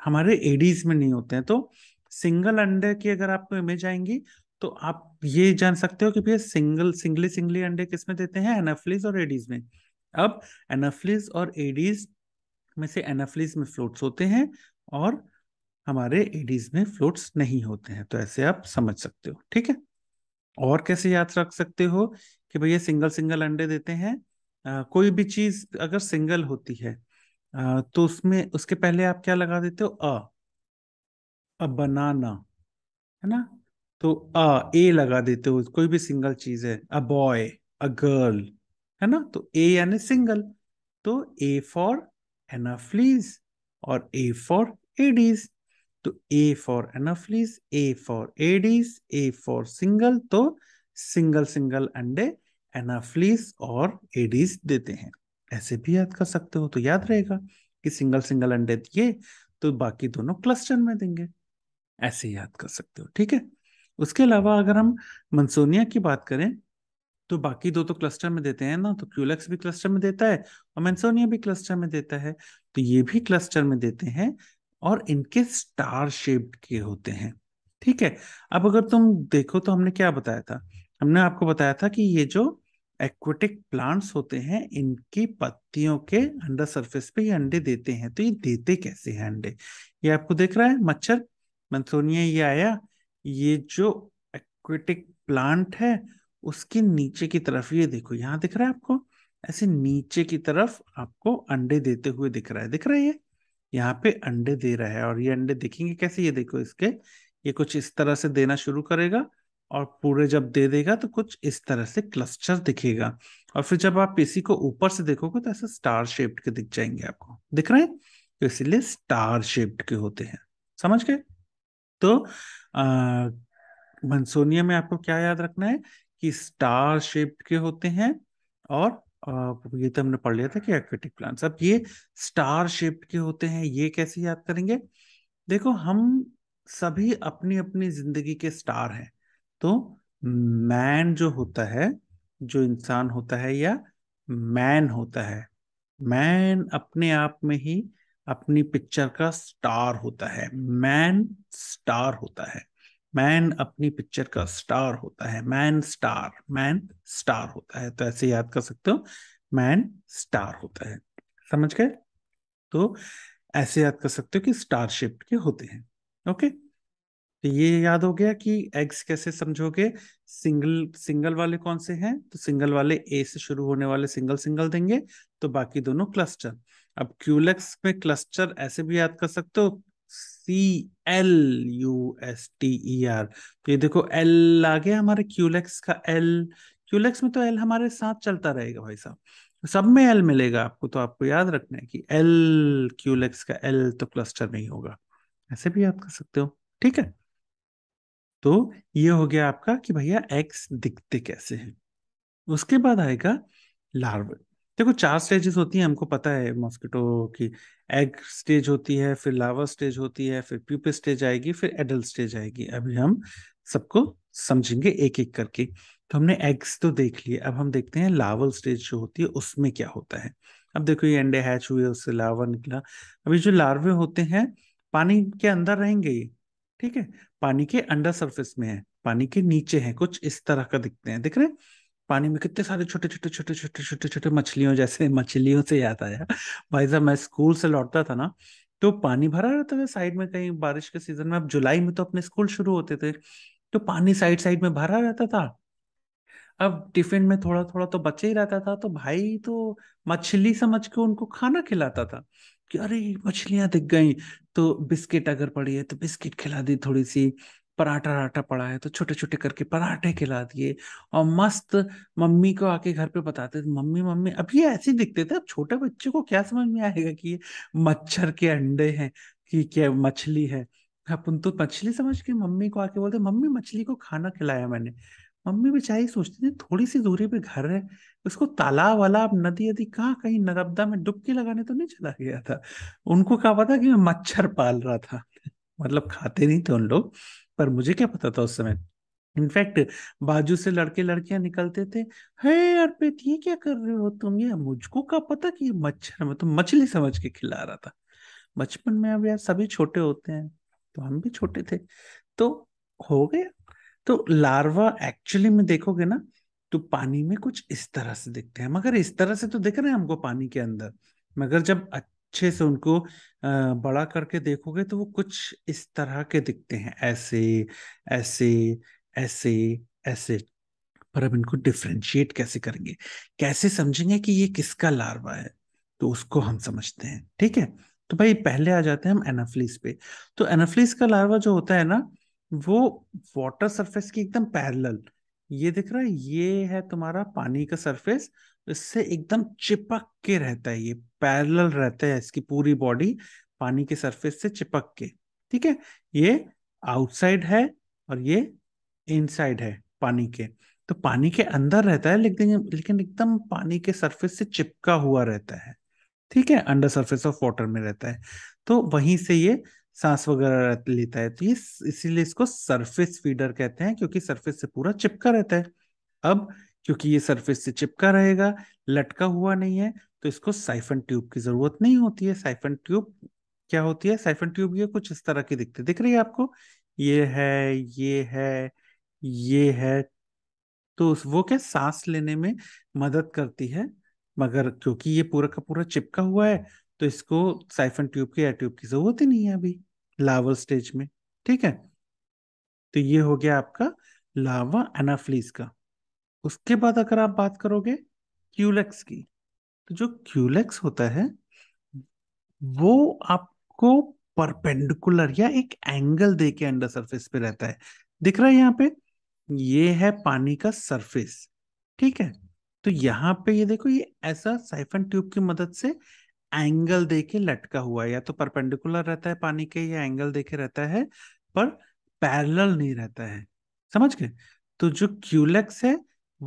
हमारे एडीज में नहीं होते हैं तो सिंगल अंडे की अगर आपको इमेज आएंगी तो आप ये जान सकते हो कि भैया सिंगल सिंगली सिंगली अंडे किसमें देते हैं एनाफ्लिस और एडीज में अब एनाफ्लिस और एडीज में से एनाफ्लिस में फ्लोट्स होते हैं और हमारे एडीज में फ्लोट्स नहीं होते हैं तो ऐसे आप समझ सकते हो ठीक है और कैसे याद रख सकते हो कि भैया सिंगल सिंगल अंडे देते हैं आ, कोई भी चीज अगर सिंगल होती है आ, तो उसमें उसके पहले आप क्या लगा देते हो अ अ बनाना है ना तो अ ए लगा देते हो कोई भी सिंगल चीज है अ बॉय अ गर्ल है ना तो ए यानी सिंगल तो ए फॉर एनाफ्लीज और ए फॉर एडीज तो A for Anopheles A for Aedes A for single तो सिंगल सिंगल अंडे एनाफ्लिस और एडीज देते हैं ऐसे भी याद कर सकते हो तो याद रहेगा कि सिंगल सिंगल अंडे दिए तो बाकी दोनों क्लस्टर में देंगे ऐसे याद कर सकते हो ठीक है उसके अलावा अगर हम मंसोनिया की बात करें तो बाकी दो तो क्लस्टर में देते हैं ना तो क्यूलेक्स भी क्लस्टर में देता है और मेंसोनिया भी क्लस्टर में देता है तो ये भी क्लस्टर में देते हैं और इनके स्टार शेप्ड के होते हैं ठीक है अब अगर तुम देखो तो हमने क्या बताया था हमने आपको बताया था कि ये जो एक्वेटिक प्लांट्स होते हैं इनकी पत्तियों के अंडर सरफेस पे ये अंडे देते हैं तो ये देते कैसे हैं अंडे ये आपको देख रहा है मच्छर मंथोनिया ये आया ये जो एक्वेटिक प्लांट है उसके नीचे की तरफ ये देखो यहाँ दिख रहा है आपको ऐसे नीचे की तरफ आपको अंडे देते हुए दिख रहा है दिख रहा है ये यहाँ पे अंडे दे रहा है और ये अंडे देखेंगे कैसे ये देखो इसके ये कुछ इस तरह से देना शुरू करेगा और पूरे जब दे देगा तो कुछ इस तरह से क्लस्टर दिखेगा और फिर जब आप इसी को ऊपर से देखोगे तो ऐसे स्टार शेप्ड के दिख जाएंगे आपको दिख रहे हैं तो इसीलिए स्टार शेप्ड के होते हैं समझ गए तो मनसोनिया में आपको क्या याद रखना है कि स्टार शेप्ड के होते हैं और आ, ये तो हमने पढ़ लिया था कि एक्वेटिक प्लांट्स अब ये स्टार शेप्ड के होते हैं ये कैसे याद करेंगे देखो हम सभी अपनी अपनी जिंदगी के स्टार हैं तो मैन जो होता है जो इंसान होता है या मैन होता है मैन अपने आप में ही अपनी पिक्चर का स्टार होता है मैन स्टार होता है मैन अपनी पिक्चर का स्टार होता है मैन स्टार मैन स्टार होता है तो ऐसे याद कर सकते हो मैन स्टार होता है समझ गए तो ऐसे याद कर सकते हो कि स्टारशिप के होते हैं ओके तो ये याद हो गया कि एक्स कैसे समझोगे सिंगल सिंगल वाले कौन से हैं तो सिंगल वाले ए से शुरू होने वाले सिंगल सिंगल देंगे तो बाकी दोनों क्लस्टर अब क्यूलेक्स में क्लस्टर ऐसे भी याद कर सकते हो C L U S T E R तो ये देखो एल आ गया हमारे क्यूलेक्स का एल क्यूलेक्स में तो एल हमारे साथ चलता रहेगा भाई साहब सब में एल मिलेगा आपको तो आपको याद रखना है कि एल क्यूलेक्स का एल तो क्लस्टर नहीं होगा ऐसे भी याद कर सकते हो ठीक है तो ये हो गया आपका कि भैया एग्स दिखते कैसे हैं उसके बाद आएगा लार्व देखो चार स्टेजेस होती हैं हमको पता है मॉस्किटो की एग स्टेज होती है फिर लावा स्टेज होती है फिर प्यूप स्टेज आएगी फिर एडल्ट स्टेज आएगी अभी हम सबको समझेंगे एक एक करके तो हमने एग्स तो देख लिए अब हम देखते हैं लावल स्टेज जो होती है उसमें क्या होता है अब देखो ये अंडे हैच हुए उससे लावा निकला अभी जो लार्वे होते हैं पानी के अंदर रहेंगे ये ठीक है पानी के अंडर सरफेस में है पानी के नीचे है कुछ इस तरह का दिखते हैं दिख रहे पानी में कितने सारे छोटे छोटे छोटे छोटे छोटे छोटे मछलियों जैसे मछलियों से याद आया भाई साहब मैं स्कूल से लौटता था ना तो पानी भरा रहता था साइड में कहीं बारिश के सीजन में अब जुलाई में तो अपने स्कूल शुरू होते थे तो पानी साइड साइड में भरा रहता था अब टिफिन में थोड़ा थोड़ा तो बचे ही रहता था तो भाई तो मछली समझ के उनको खाना खिलाता था कि अरे मछलियां दिख गई तो बिस्किट अगर पड़ी है तो बिस्किट खिला दी थोड़ी सी पराठा राठा पड़ा है तो छोटे छोटे करके पराठे खिला दिए और मस्त मम्मी को आके घर पे बताते थे मम्मी मम्मी अब ये ऐसे दिखते थे अब छोटे बच्चे को क्या समझ में आएगा कि ये मच्छर के अंडे हैं कि क्या मछली है अपन तो मछली समझ के मम्मी को आके बोलते मम्मी मछली को खाना खिलाया मैंने मम्मी बेचारी सोचती थी थोड़ी सी दूरी पे घर है उसको तालाब वालाब नदी यदि कहाँ कहीं नर्मदा में डुबकी लगाने तो नहीं चला गया था उनको क्या पता कि मैं मच्छर पाल रहा था मतलब खाते नहीं थे उन लोग पर मुझे क्या पता था उस समय इनफैक्ट बाजू से लड़के लड़कियां निकलते थे हे अर्पित ये क्या कर रहे हो तुम ये मुझको क्या पता कि ये मच्छर मैं तो मछली समझ के खिला रहा था बचपन में अब यार सभी छोटे होते हैं तो हम भी छोटे थे तो हो गया तो लार्वा एक्चुअली में देखोगे ना तो पानी में कुछ इस तरह से दिखते हैं मगर इस तरह से तो दिख रहे हैं हमको पानी के अंदर मगर जब अच्छे से उनको बड़ा करके देखोगे तो वो कुछ इस तरह के दिखते हैं ऐसे ऐसे ऐसे ऐसे पर अब इनको डिफ्रेंशिएट कैसे करेंगे कैसे समझेंगे कि ये किसका लार्वा है तो उसको हम समझते हैं ठीक है तो भाई पहले आ जाते हैं हम एनाफ्लिस पे तो एनाफ्लिस का लार्वा जो होता है ना वो वाटर सरफेस की एकदम पैरेलल ये दिख रहा है ये है तुम्हारा पानी का सरफेस इससे एकदम चिपक के रहता है ये पैरेलल रहता है इसकी पूरी बॉडी पानी के सरफेस से चिपक के ठीक है ये आउटसाइड है और ये इनसाइड है पानी के तो पानी के अंदर रहता है लेकिन लेकिन एकदम पानी के सरफेस से चिपका हुआ रहता है ठीक है अंडर सरफेस ऑफ वाटर में रहता है तो वहीं से ये सांस वगैरह लेता है तो ये इसीलिए इसको सरफेस फीडर कहते हैं क्योंकि सरफेस से पूरा चिपका रहता है अब क्योंकि ये सरफेस से चिपका रहेगा लटका हुआ नहीं है तो इसको साइफन ट्यूब की जरूरत नहीं होती है साइफन ट्यूब क्या होती है साइफन ट्यूब ये कुछ इस तरह की दिखती दिख रही है आपको ये है ये है ये है तो वो क्या सांस लेने में मदद करती है मगर क्योंकि ये पूरा का पूरा चिपका हुआ है तो इसको साइफन ट्यूब के या ट्यूब की जरूरत ही नहीं है अभी लावल स्टेज में ठीक है तो ये हो गया आपका लावा एनाफ्लीज का उसके बाद अगर आप बात करोगे क्यूलेक्स की तो जो क्यूलेक्स होता है वो आपको परपेंडिकुलर या एक एंगल दे के अंडर सरफेस पे रहता है दिख रहा है यहाँ पे ये है पानी का सरफेस ठीक है तो यहाँ पे ये देखो ये ऐसा साइफन ट्यूब की मदद से एंगल देके लटका हुआ है या तो परपेंडिकुलर रहता है पानी के या एंगल देके रहता है पर पैरेलल नहीं रहता है समझ गए तो जो क्यूलेक्स है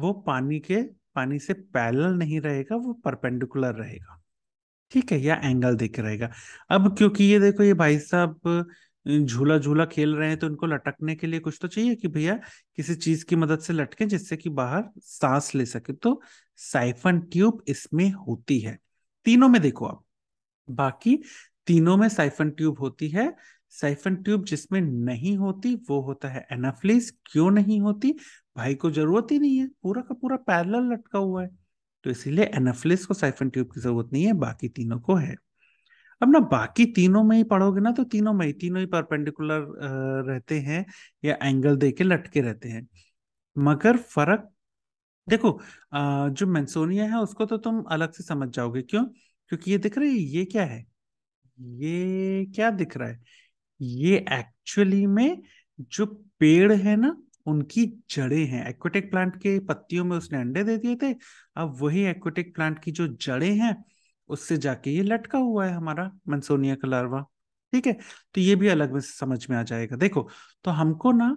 वो पानी के पानी से पैरेलल नहीं रहेगा वो परपेंडिकुलर रहेगा ठीक है या एंगल देके रहेगा अब क्योंकि ये देखो ये भाई साहब झूला झूला खेल रहे हैं तो इनको लटकने के लिए कुछ तो चाहिए कि भैया किसी चीज की मदद से लटके जिससे कि बाहर सांस ले सके तो साइफन ट्यूब इसमें होती है तीनों में देखो आप बाकी तीनों में साइफन ट्यूब होती है साइफन ट्यूब जिसमें नहीं होती वो होता है एनाफ्लिस क्यों नहीं होती भाई को जरूरत ही नहीं है पूरा का पूरा पैरल लटका हुआ है तो इसीलिए एनाफ्लिस को साइफन ट्यूब की जरूरत नहीं है बाकी तीनों को है अब ना बाकी तीनों में ही पढ़ोगे ना तो तीनों में ही तीनों ही परपेंडिकुलर रहते हैं या एंगल दे के लटके रहते हैं मगर फर्क देखो आ, जो मेंसोनिया है उसको तो तुम अलग से समझ जाओगे क्यों क्योंकि ये दिख रहा है ये क्या है ये क्या दिख रहा है ये एक्चुअली में जो पेड़ है ना उनकी जड़े हैं एक्वेटिक प्लांट के पत्तियों में उसने अंडे दे दिए थे अब वही एक्वेटिक प्लांट की जो जड़े हैं उससे जाके ये लटका हुआ है हमारा मनसोनिया का लार्वा ठीक है तो ये भी अलग में समझ में आ जाएगा देखो तो हमको ना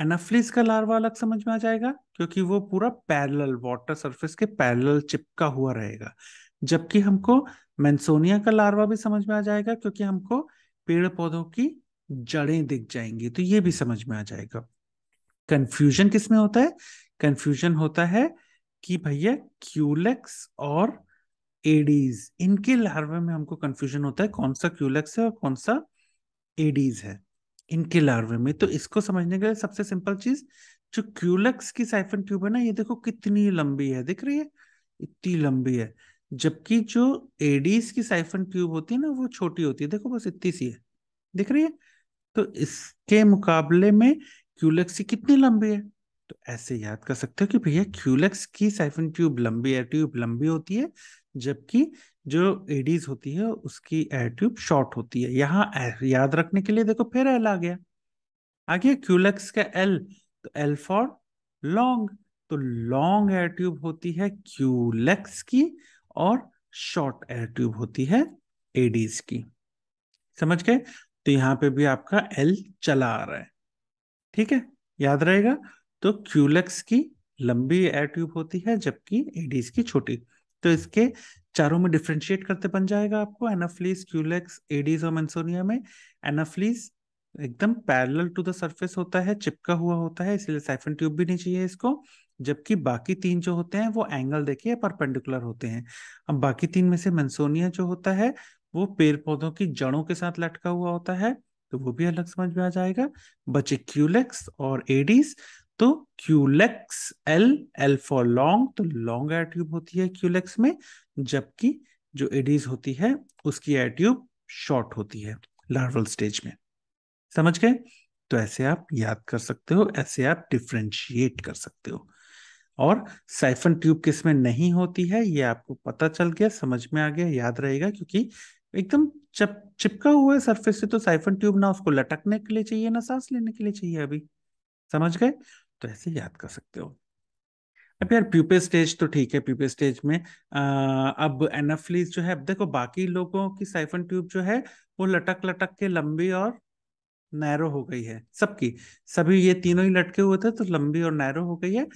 एनाफ्लिस का लार्वा अलग समझ में आ जाएगा क्योंकि वो पूरा पैरेलल वाटर सरफेस के पैरेलल चिपका हुआ रहेगा जबकि हमको मैंसोनिया का लार्वा भी समझ में आ जाएगा क्योंकि हमको पेड़ पौधों की जड़ें दिख जाएंगी तो ये भी समझ में आ जाएगा कंफ्यूजन किसमें होता है कंफ्यूजन होता है कि भैया क्यूलेक्स और एडीज इनके लार्वा में हमको कंफ्यूजन होता है कौन सा क्यूलेक्स है और कौन सा एडीज है इनके लार्वे में तो इसको समझने के लिए सबसे सिंपल चीज जो क्यूलक्स की साइफन ट्यूब है ना ये देखो कितनी लंबी है दिख रही है इतनी लंबी है जबकि जो एडीज की साइफन ट्यूब होती है ना वो छोटी होती है देखो बस इतनी सी है दिख रही है तो इसके मुकाबले में क्यूलक्स की कितनी लंबी है तो ऐसे याद कर सकते हो कि भैया क्यूलक्स की साइफन ट्यूब लंबी है ट्यूब लंबी होती है जबकि जो एडीज होती है उसकी एयर ट्यूब शॉर्ट होती है यहाँ याद रखने के लिए देखो फिर एल आ गया आगे क्यूलेक्स का एल तो एल फॉर लॉन्ग तो लॉन्ग एयर ट्यूब होती है क्यूलेक्स की और शॉर्ट एयर ट्यूब होती है एडीज की समझ गए तो यहाँ पे भी आपका एल चला आ रहा है ठीक है याद रहेगा तो क्यूलेक्स की लंबी एयर ट्यूब होती है जबकि एडीज की छोटी तो इसके चारों में डिफ्रेंशिएट करते बन जाएगा आपको एनाफ्लीस क्यूलेक्स एडीज और मेंसोनिया में एनाफ्लीस एकदम पैरेलल टू द सरफेस होता है चिपका हुआ होता है इसलिए साइफन ट्यूब भी नहीं चाहिए इसको जबकि बाकी तीन जो होते हैं वो एंगल देखिए परपेंडिकुलर होते हैं अब बाकी तीन में से मेंसोनिया जो होता है वो पेड़ पौधों की जड़ों के साथ लटका हुआ होता है तो वो भी अलग समझ में आ जाएगा बचे क्यूलेक्स और एडीज तो Culex L L for long तो लॉन्ग एयर ट्यूब होती है क्यूलेक्स e में जबकि जो एडीज होती है उसकी एयर ट्यूब शॉर्ट होती है लार्वल स्टेज में समझ गए तो ऐसे आप याद कर सकते हो ऐसे आप डिफ्रेंशिएट कर सकते हो और साइफन ट्यूब किस में नहीं होती है ये आपको पता चल गया समझ में आ गया याद रहेगा क्योंकि एकदम चप चिपका हुआ है सरफेस से तो साइफन ट्यूब ना उसको लटकने के लिए चाहिए ना सांस लेने के लिए चाहिए अभी समझ गए तो ऐसे याद कर सकते हो अब यार प्यूपे स्टेज तो ठीक है प्यूपे स्टेज में आ, अब एनाफ्लीस जो है अब देखो बाकी लोगों की साइफन ट्यूब जो है वो लटक लटक के लंबी और नैरो हो गई है सबकी सभी ये तीनों ही लटके हुए थे तो लंबी और नैरो हो गई है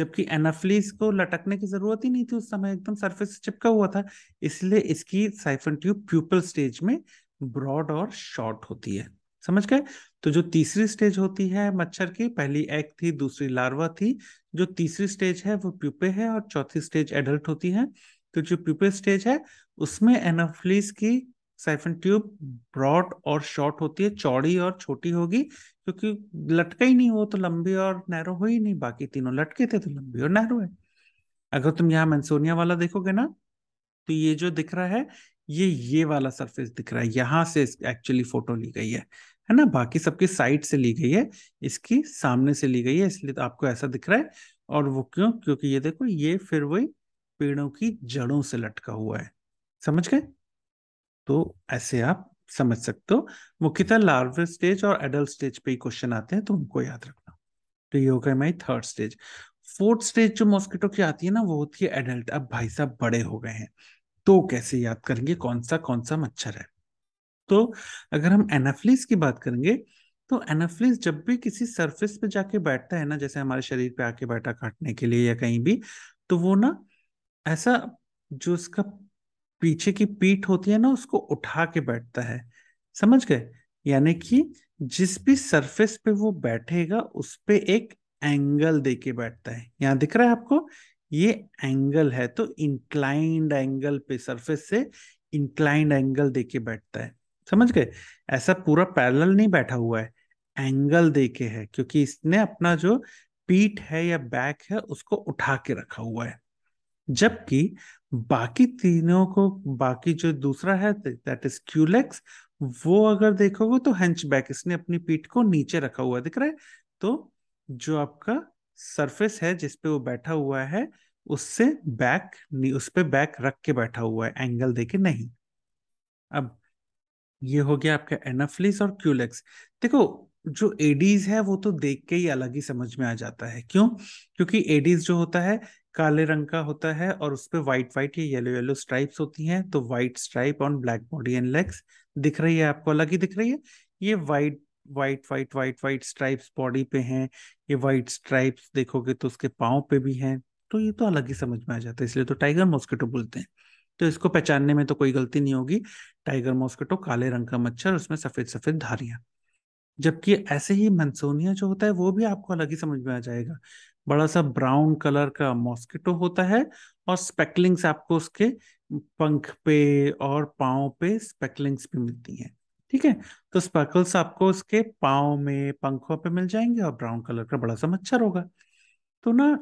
जबकि एनाफ्लीस को लटकने की जरूरत ही नहीं थी उस समय एकदम सरफेस से चिपका हुआ था इसलिए इसकी साइफन ट्यूब प्यूपल स्टेज में ब्रॉड और शॉर्ट होती है समझ गए तो जो तीसरी स्टेज होती है मच्छर की पहली एग थी दूसरी लार्वा थी जो तीसरी स्टेज है वो प्यूपे है और चौथी स्टेज एडल्ट होती है तो जो प्यूपे स्टेज है उसमें एनाफ्लिस की साइफन ट्यूब ब्रॉड और शॉर्ट होती है चौड़ी और छोटी होगी क्योंकि लटका ही नहीं हो तो लंबी और नैरो हो ही नहीं बाकी तीनों लटके थे तो लंबी और नैरो है अगर तुम यहाँ मैंसोनिया वाला देखोगे ना तो ये जो दिख रहा है ये ये वाला सरफेस दिख रहा है यहां से एक्चुअली फोटो ली गई है है ना बाकी सबकी साइड से ली गई है इसकी सामने से ली गई है इसलिए तो आपको ऐसा दिख रहा है और वो क्यों क्योंकि ये देखो ये फिर वही पेड़ों की जड़ों से लटका हुआ है समझ गए तो ऐसे आप समझ सकते हो मुख्यतः लार्वल स्टेज और एडल्ट स्टेज पे ही क्वेश्चन आते हैं तो उनको याद रखना तो ये हो गया थर्ड स्टेज फोर्थ स्टेज जो मॉस्किटो की आती है ना वो होती है एडल्ट अब भाई साहब बड़े हो गए हैं तो कैसे याद करेंगे कौन सा कौन सा मच्छर है तो अगर हम एनाफ्लिस की बात करेंगे तो एनाफ्लिस जब भी किसी सरफेस पे जाके बैठता है ना जैसे हमारे शरीर पे आके बैठा काटने के लिए या कहीं भी तो वो ना ऐसा जो उसका पीछे की पीठ होती है ना उसको उठा के बैठता है समझ गए यानी कि जिस भी सरफेस पे वो बैठेगा उस पे एक एंगल दे के बैठता है यहाँ दिख रहा है आपको ये एंगल है तो इंक्लाइंड एंगल पे सरफेस से इंक्लाइंड एंगल दे के बैठता है समझ गए ऐसा पूरा पैरल नहीं बैठा हुआ है एंगल दे के है क्योंकि इसने अपना जो पीठ है या बैक है उसको उठा के रखा हुआ है जबकि बाकी तीनों को बाकी जो दूसरा है दैट इज क्यूलेक्स वो अगर देखोगे तो हेंच बैक इसने अपनी पीठ को नीचे रखा हुआ दिख रहा है तो जो आपका सरफेस है जिसपे वो बैठा हुआ है उससे बैक उस पर बैक रख के बैठा हुआ है एंगल देके नहीं अब ये हो गया आपका एनाफ्लिस और क्यूलेक्स देखो जो एडीज है वो तो देख के ही अलग ही समझ में आ जाता है क्यों क्योंकि एडीज जो होता है काले रंग का होता है और उस पर व्हाइट व्हाइट या येलो येलो स्ट्राइप्स होती हैं तो white stripe on black body and legs दिख रही है आपको अलग ही दिख रही है ये white white white white white stripes body पे हैं ये व्हाइट स्ट्राइप्स देखोगे तो उसके पाओ पे भी हैं तो ये तो अलग ही समझ में आ जाता है इसलिए तो टाइगर मॉस्किटो बोलते हैं तो इसको पहचानने में तो कोई गलती नहीं होगी टाइगर मॉस्किटो काले रंग का मच्छर उसमें सफेद सफेद धारियां जबकि ऐसे ही मनसोनिया जो होता है वो भी आपको अलग ही समझ में आ जाएगा बड़ा सा ब्राउन कलर का मॉस्किटो होता है और स्पेकलिंग्स आपको उसके पंख पे और पाओ पे स्पेकलिंग्स भी मिलती हैं ठीक है तो स्पेकल्स आपको उसके पाओ में पंखों पे मिल जाएंगे और ब्राउन कलर का बड़ा सा मच्छर होगा तो ना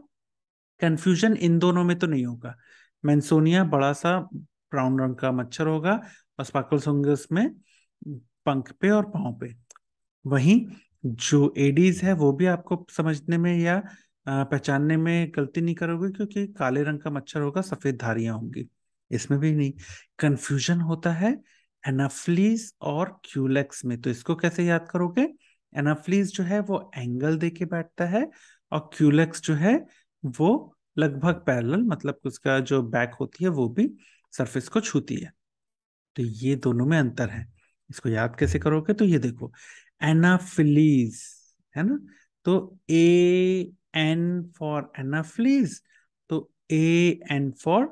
कंफ्यूजन इन दोनों में तो नहीं होगा मैंसोनिया बड़ा सा ब्राउन रंग का मच्छर होगा और स्पार्कल फंगस में पंख पे और पाँव पे वहीं जो एडीज है वो भी आपको समझने में या पहचानने में गलती नहीं करोगे क्योंकि काले रंग का मच्छर होगा सफेद धारियां होंगी इसमें भी नहीं कंफ्यूजन होता है एनाफ्लीज और क्यूलेक्स में तो इसको कैसे याद करोगे एनाफ्लीज जो है वो एंगल देके बैठता है और क्यूलेक्स जो है वो लगभग पैरेलल मतलब उसका जो बैक होती है वो भी सरफेस को छूती है तो ये दोनों में अंतर है इसको याद कैसे करोगे तो ये देखो एनाफिलीज है ना तो ए एन फॉर एनाफ्लीज तो ए एन फॉर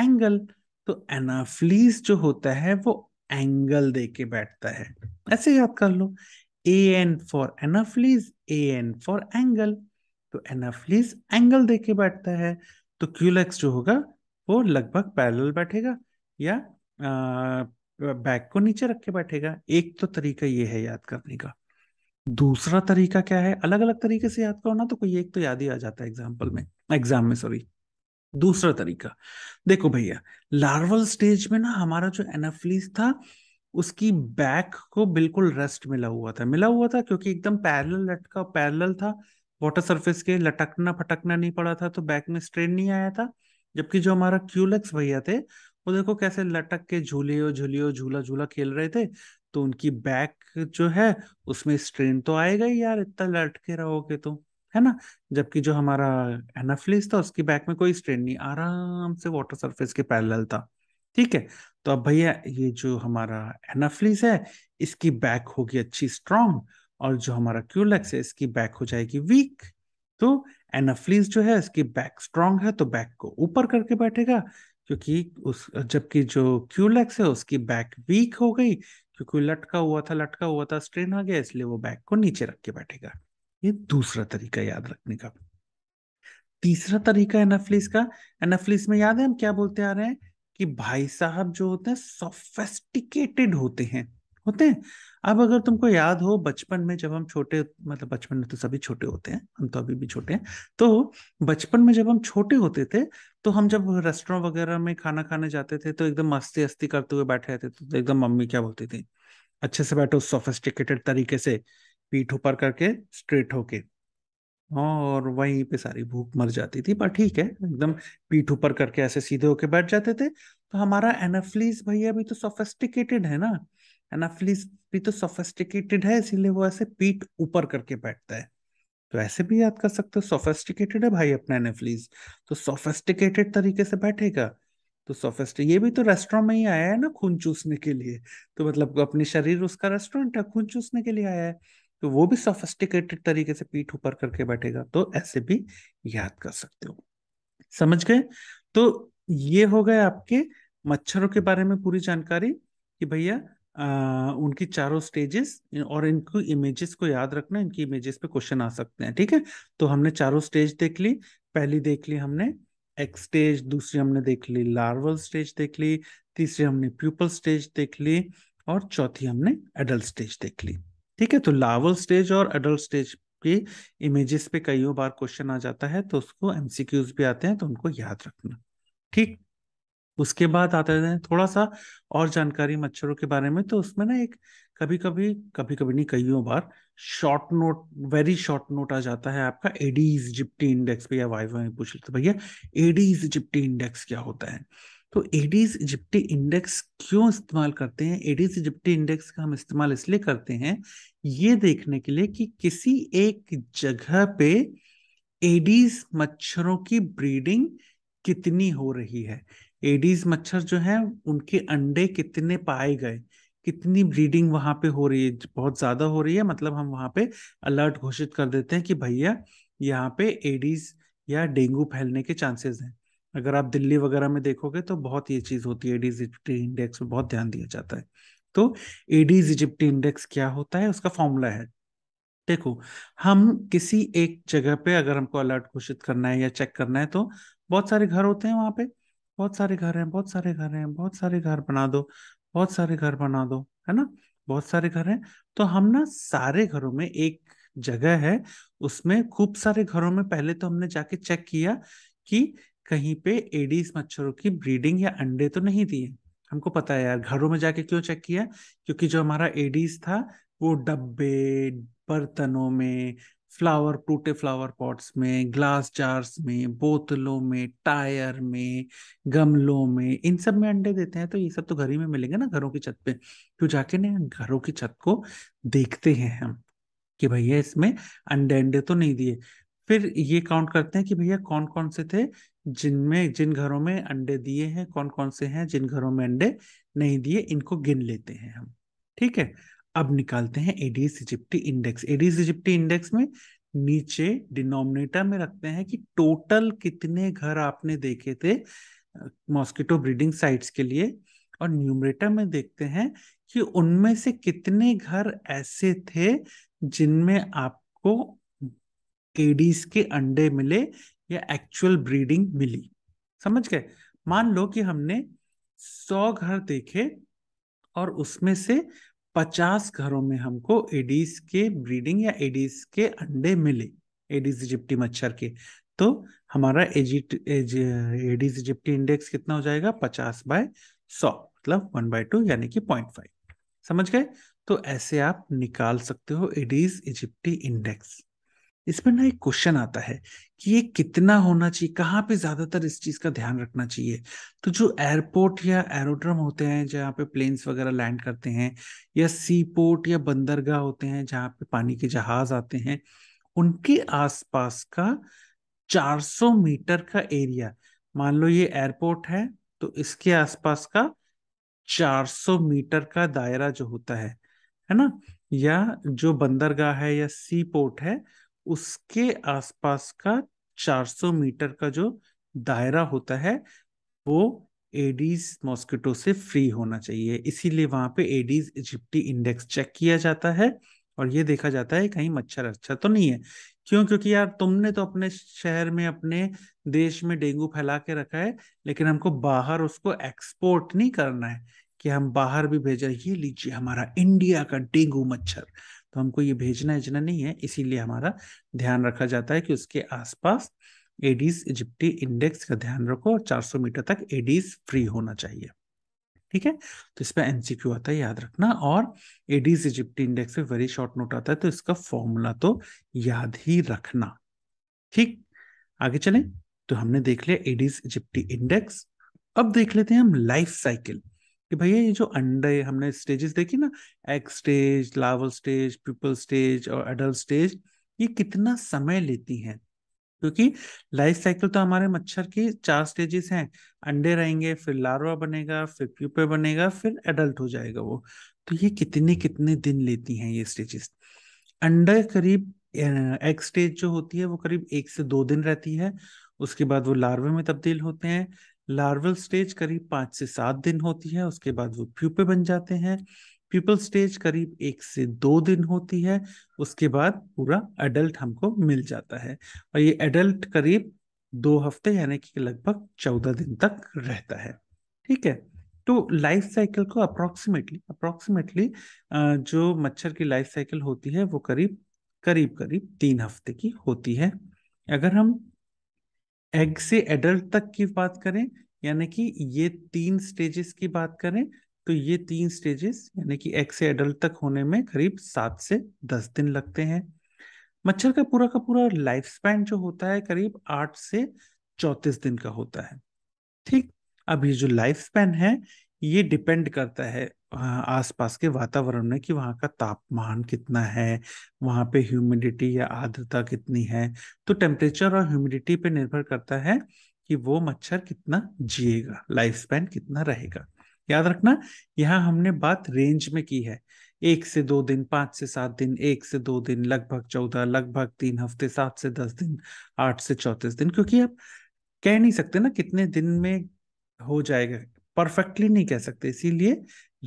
एंगल तो एनाफ्लीज जो होता है वो एंगल दे के बैठता है ऐसे याद कर लो A N for Anopheles A N for angle तो एनाफ्लीस एंगल दे के बैठता है तो क्यूलेक्स जो होगा वो लगभग पैरेलल बैठेगा या आ, बैक को नीचे रख के बैठेगा एक तो तरीका ये है याद करने का दूसरा तरीका क्या है अलग अलग तरीके से याद करो ना तो कोई एक तो याद ही आ जाता है एग्जाम्पल में एग्जाम में सॉरी दूसरा तरीका देखो भैया लार्वल स्टेज में ना हमारा जो एनाफ्लीस था उसकी बैक को बिल्कुल रेस्ट मिला हुआ था मिला हुआ था क्योंकि एकदम पैरेलल लटका पैरेलल था वाटर सरफेस के लटकना फटकना नहीं पड़ा था तो बैक में स्ट्रेन नहीं आया था जबकि जो हमारा क्यूलेक्स भैया थे वो देखो कैसे लटक के झूले झूलियो झूला झूला खेल रहे थे तो उनकी बैक जो है उसमें स्ट्रेन तो आएगा ही यार इतना लटके रहोगे तो है ना जबकि जो हमारा एनाफ्लिस था उसकी बैक में कोई स्ट्रेन नहीं आराम से वाटर सरफेस के पैरेलल था ठीक है तो अब भैया ये जो हमारा एनाफ्लिस है इसकी बैक होगी अच्छी स्ट्रांग और जो हमारा क्यूलेक्स है इसकी बैक हो जाएगी वीक तो एनाफ्लिस जो है इसकी बैक स्ट्रांग है तो बैक को ऊपर करके बैठेगा क्योंकि उस जबकि जो क्यूलेक्स है उसकी बैक वीक हो गई क्योंकि लटका हुआ था लटका हुआ था स्ट्रेन आ गया इसलिए वो बैक को नीचे रख के बैठेगा ये दूसरा तरीका याद रखने का तीसरा तरीका एनाफ्लिस का एनाफ्लिस में याद है हम क्या बोलते आ रहे हैं कि भाई साहब जो होते हैं सोफेस्टिकेटेड होते हैं होते हैं अब अगर तुमको याद हो बचपन में जब हम छोटे मतलब बचपन में तो सभी छोटे होते हैं हम तो अभी भी छोटे हैं तो बचपन में जब हम छोटे होते थे तो हम जब रेस्टोरेंट वगैरह में खाना खाने जाते थे तो एकदम मस्ती अस्ती करते हुए बैठे रहते थे तो एकदम मम्मी क्या बोलती थी अच्छे से बैठो सोफेस्टिकेटेड तरीके से पीठ ऊपर करके स्ट्रेट होके और वहीं पे सारी भूख मर जाती थी पर ठीक है एकदम पीठ ऊपर करके ऐसे सीधे होके बैठ जाते थे तो हमारा एनाफ्लीस भैया भी तो सोफेस्टिकेटेड है ना एनाफिलिस भी तो सोफेस्टिकेटेड है इसीलिए वो ऐसे पीठ ऊपर करके बैठता है तो ऐसे भी याद कर सकते हो सोफेस्टिकेटेड है भाई अपना एनाफिलिस तो सोफेस्टिकेटेड तरीके से बैठेगा तो सोफेस्ट ये भी तो रेस्टोरेंट में ही आया है ना खून चूसने के लिए तो मतलब अपने शरीर उसका रेस्टोरेंट है खून चूसने के लिए आया है तो वो भी सोफेस्टिकेटेड तरीके से पीठ ऊपर करके बैठेगा तो ऐसे भी याद कर सकते हो समझ गए तो ये हो गए आपके मच्छरों के बारे में पूरी जानकारी कि भैया आ, उनकी चारों स्टेजेस और इनको इमेजेस को याद रखना इनकी इमेजेस पे क्वेश्चन आ सकते हैं ठीक है तो हमने चारों स्टेज देख ली पहली देख ली हमने एक्स स्टेज दूसरी हमने देख ली लार्वल स्टेज देख ली तीसरी हमने प्यूपल स्टेज देख ली और चौथी हमने एडल्ट स्टेज देख ली ठीक है तो लार्वल स्टेज और एडल्ट स्टेज की इमेजेस पे कईयों बार क्वेश्चन आ जाता है तो उसको एमसीक्यूज भी आते हैं तो उनको याद रखना ठीक उसके बाद आते हैं थोड़ा सा और जानकारी मच्छरों के बारे में तो उसमें ना एक कभी कभी कभी कभी नहीं कईयों बार short note very short note आ जाता है आपका एडीज जिप्टी इंडेक्स पे या वाइफ में पूछ लेते तो भैया एडीज जिप्टी इंडेक्स क्या होता है तो एडीज जिप्टी इंडेक्स क्यों इस्तेमाल करते हैं एडीज जिप्टी इंडेक्स का हम इस्तेमाल इसलिए करते हैं ये देखने के लिए कि किसी एक जगह पे एडीज मच्छरों की ब्रीडिंग कितनी हो रही है एडीज मच्छर जो है उनके अंडे कितने पाए गए कितनी ब्रीडिंग वहां पे हो रही है बहुत ज्यादा हो रही है मतलब हम वहां पे अलर्ट घोषित कर देते हैं कि भैया यहाँ पे एडीज या डेंगू फैलने के चांसेस हैं अगर आप दिल्ली वगैरह में देखोगे तो बहुत ये चीज होती है एडीज इजिप्टी इंडेक्स में बहुत ध्यान दिया जाता है तो एडीज इजिप्टी इंडेक्स क्या होता है उसका फॉर्मूला है देखो हम किसी एक जगह पे अगर हमको अलर्ट घोषित करना है या चेक करना है तो बहुत सारे घर होते हैं वहां पे बहुत सारे घर हैं बहुत सारे घर हैं बहुत सारे घर बना दो बहुत सारे घर बना दो है ना बहुत सारे घर हैं तो हम ना सारे घरों में एक जगह है उसमें खूब सारे घरों में पहले तो हमने जाके चेक किया कि कहीं पे एडीज मच्छरों की ब्रीडिंग या अंडे तो नहीं दिए हमको पता है यार घरों में जाके क्यों चेक किया क्योंकि जो हमारा एडीज था वो डब्बे बर्तनों में फ्लावर टूटे फ्लावर पॉट्स में ग्लास जार्स में बोतलों में टायर में गमलों में इन सब में अंडे देते हैं तो ये सब तो घर ही में मिलेंगे ना घरों की छत पे तो जाके ना घरों की छत को देखते हैं हम कि भैया इसमें अंडे अंडे तो नहीं दिए फिर ये काउंट करते हैं कि भैया कौन कौन से थे जिनमें जिन घरों में अंडे दिए हैं कौन कौन से हैं जिन घरों में अंडे नहीं दिए इनको गिन लेते हैं हम ठीक है अब निकालते हैं Aedes aegypti index Aedes aegypti index में नीचे डिनोमिनेटर में रखते हैं कि टोटल कितने घर आपने देखे थे मॉस्किटो ब्रीडिंग साइट्स के लिए और न्यूमरेटर में देखते हैं कि उनमें से कितने घर ऐसे थे जिनमें आपको एडीज के अंडे मिले या एक्चुअल ब्रीडिंग मिली समझ गए मान लो कि हमने सौ घर देखे और उसमें से पचास घरों में हमको एडीज के ब्रीडिंग या एडीज के अंडे मिले एडीज इजिप्टी मच्छर के तो हमारा एडीज इजिप्टी इंडेक्स कितना हो जाएगा पचास बाय सौ मतलब वन बाय टू यानी कि पॉइंट फाइव समझ गए तो ऐसे आप निकाल सकते हो एडीज इजिप्टी इंडेक्स इस पर ना एक क्वेश्चन आता है कि ये कितना होना चाहिए कहाँ पे ज्यादातर इस चीज का ध्यान रखना चाहिए तो जो एयरपोर्ट या एरोड्रम होते हैं जहाँ पे प्लेन्स वगैरह लैंड करते हैं या सी पोर्ट या बंदरगाह होते हैं जहाँ पे पानी के जहाज आते हैं उनके आसपास का 400 मीटर का एरिया मान लो ये एयरपोर्ट है तो इसके आसपास का 400 मीटर का दायरा जो होता है है ना या जो बंदरगाह है या सी पोर्ट है उसके आसपास का 400 मीटर का जो दायरा होता है वो एडीज मॉस्किटो से फ्री होना चाहिए इसीलिए वहां पे एडीज इजिप्टी इंडेक्स चेक किया जाता है और ये देखा जाता है कहीं मच्छर अच्छा तो नहीं है क्यों क्योंकि यार तुमने तो अपने शहर में अपने देश में डेंगू फैला के रखा है लेकिन हमको बाहर उसको एक्सपोर्ट नहीं करना है कि हम बाहर भी भेजा ये लीजिए हमारा इंडिया का डेंगू मच्छर तो हमको ये भेजना भेजना नहीं है इसीलिए हमारा ध्यान रखा जाता है कि उसके आसपास एडीज इजिप्टी इंडेक्स का ध्यान रखो और 400 मीटर तक एडीज फ्री होना चाहिए ठीक है तो इस पर एनसीक्यू आता है याद रखना और एडीज इजिप्टी इंडेक्स पे वेरी शॉर्ट नोट आता है तो इसका फॉर्मूला तो याद ही रखना ठीक आगे चलें तो हमने देख लिया एडीज इजिप्टी इंडेक्स अब देख लेते हैं हम लाइफ साइकिल कि भैया ये जो अंडे हमने स्टेजेस देखी ना egg stage larval stage pupal stage और एडल्ट स्टेज ये कितना समय लेती हैं क्योंकि लाइफ साइकिल तो हमारे मच्छर की चार स्टेजेस हैं अंडे रहेंगे फिर लार्वा बनेगा फिर प्यूपे बनेगा फिर एडल्ट हो जाएगा वो तो ये कितने कितने दिन लेती हैं ये स्टेजेस अंडे करीब एग स्टेज जो होती है वो करीब एक से दो दिन रहती है उसके बाद वो लार्वे में तब्दील होते हैं लार्वल स्टेज करीब पांच से सात दिन होती है उसके बाद वो प्यूपे बन जाते हैं प्यूपल स्टेज करीब एक से दो दिन होती है उसके बाद पूरा एडल्ट हमको मिल जाता है और ये एडल्ट करीब दो हफ्ते यानी कि लगभग चौदह दिन तक रहता है ठीक है तो लाइफ साइकिल को अप्रोक्सीमेटली अप्रोक्सीमेटली जो मच्छर की लाइफ साइकिल होती है वो करीब करीब करीब तीन हफ्ते की होती है अगर हम एग से एडल्ट तक की बात करें यानी कि ये तीन स्टेजेस की बात करें तो ये तीन स्टेजेस यानी कि एग से एडल्ट तक होने में करीब सात से दस दिन लगते हैं मच्छर का पूरा का पूरा लाइफ स्पैन जो होता है करीब आठ से चौतीस दिन का होता है ठीक अब ये जो लाइफ स्पैन है ये डिपेंड करता है आसपास के वातावरण में कि वहाँ का तापमान कितना है वहाँ पे ह्यूमिडिटी या आर्द्रता कितनी है तो टेम्परेचर और ह्यूमिडिटी पे निर्भर करता है कि वो मच्छर कितना जिएगा लाइफ स्पैन कितना रहेगा याद रखना यहाँ हमने बात रेंज में की है एक से दो दिन पाँच से सात दिन एक से दो दिन लगभग चौदह लगभग तीन हफ्ते सात से दस दिन आठ से चौतीस दिन क्योंकि आप कह नहीं सकते ना कितने दिन में हो जाएगा परफेक्टली नहीं कह सकते इसीलिए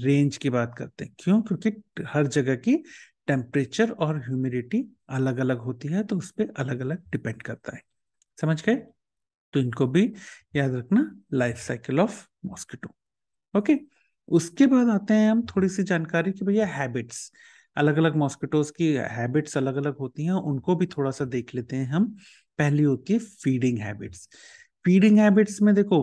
रेंज की बात करते हैं क्यों क्योंकि हर जगह की टेम्परेचर और ह्यूमिडिटी अलग अलग होती है तो उस पर अलग अलग डिपेंड करता है समझ गए तो इनको भी याद रखना life cycle of mosquito okay उसके बाद आते हैं हम थोड़ी सी जानकारी कि भैया हैबिट्स अलग अलग मॉस्किटोज की हैबिट्स अलग अलग होती हैं उनको भी थोड़ा सा देख लेते हैं हम पहली होती है फीडिंग हैबिट्स फीडिंग हैबिट्स में देखो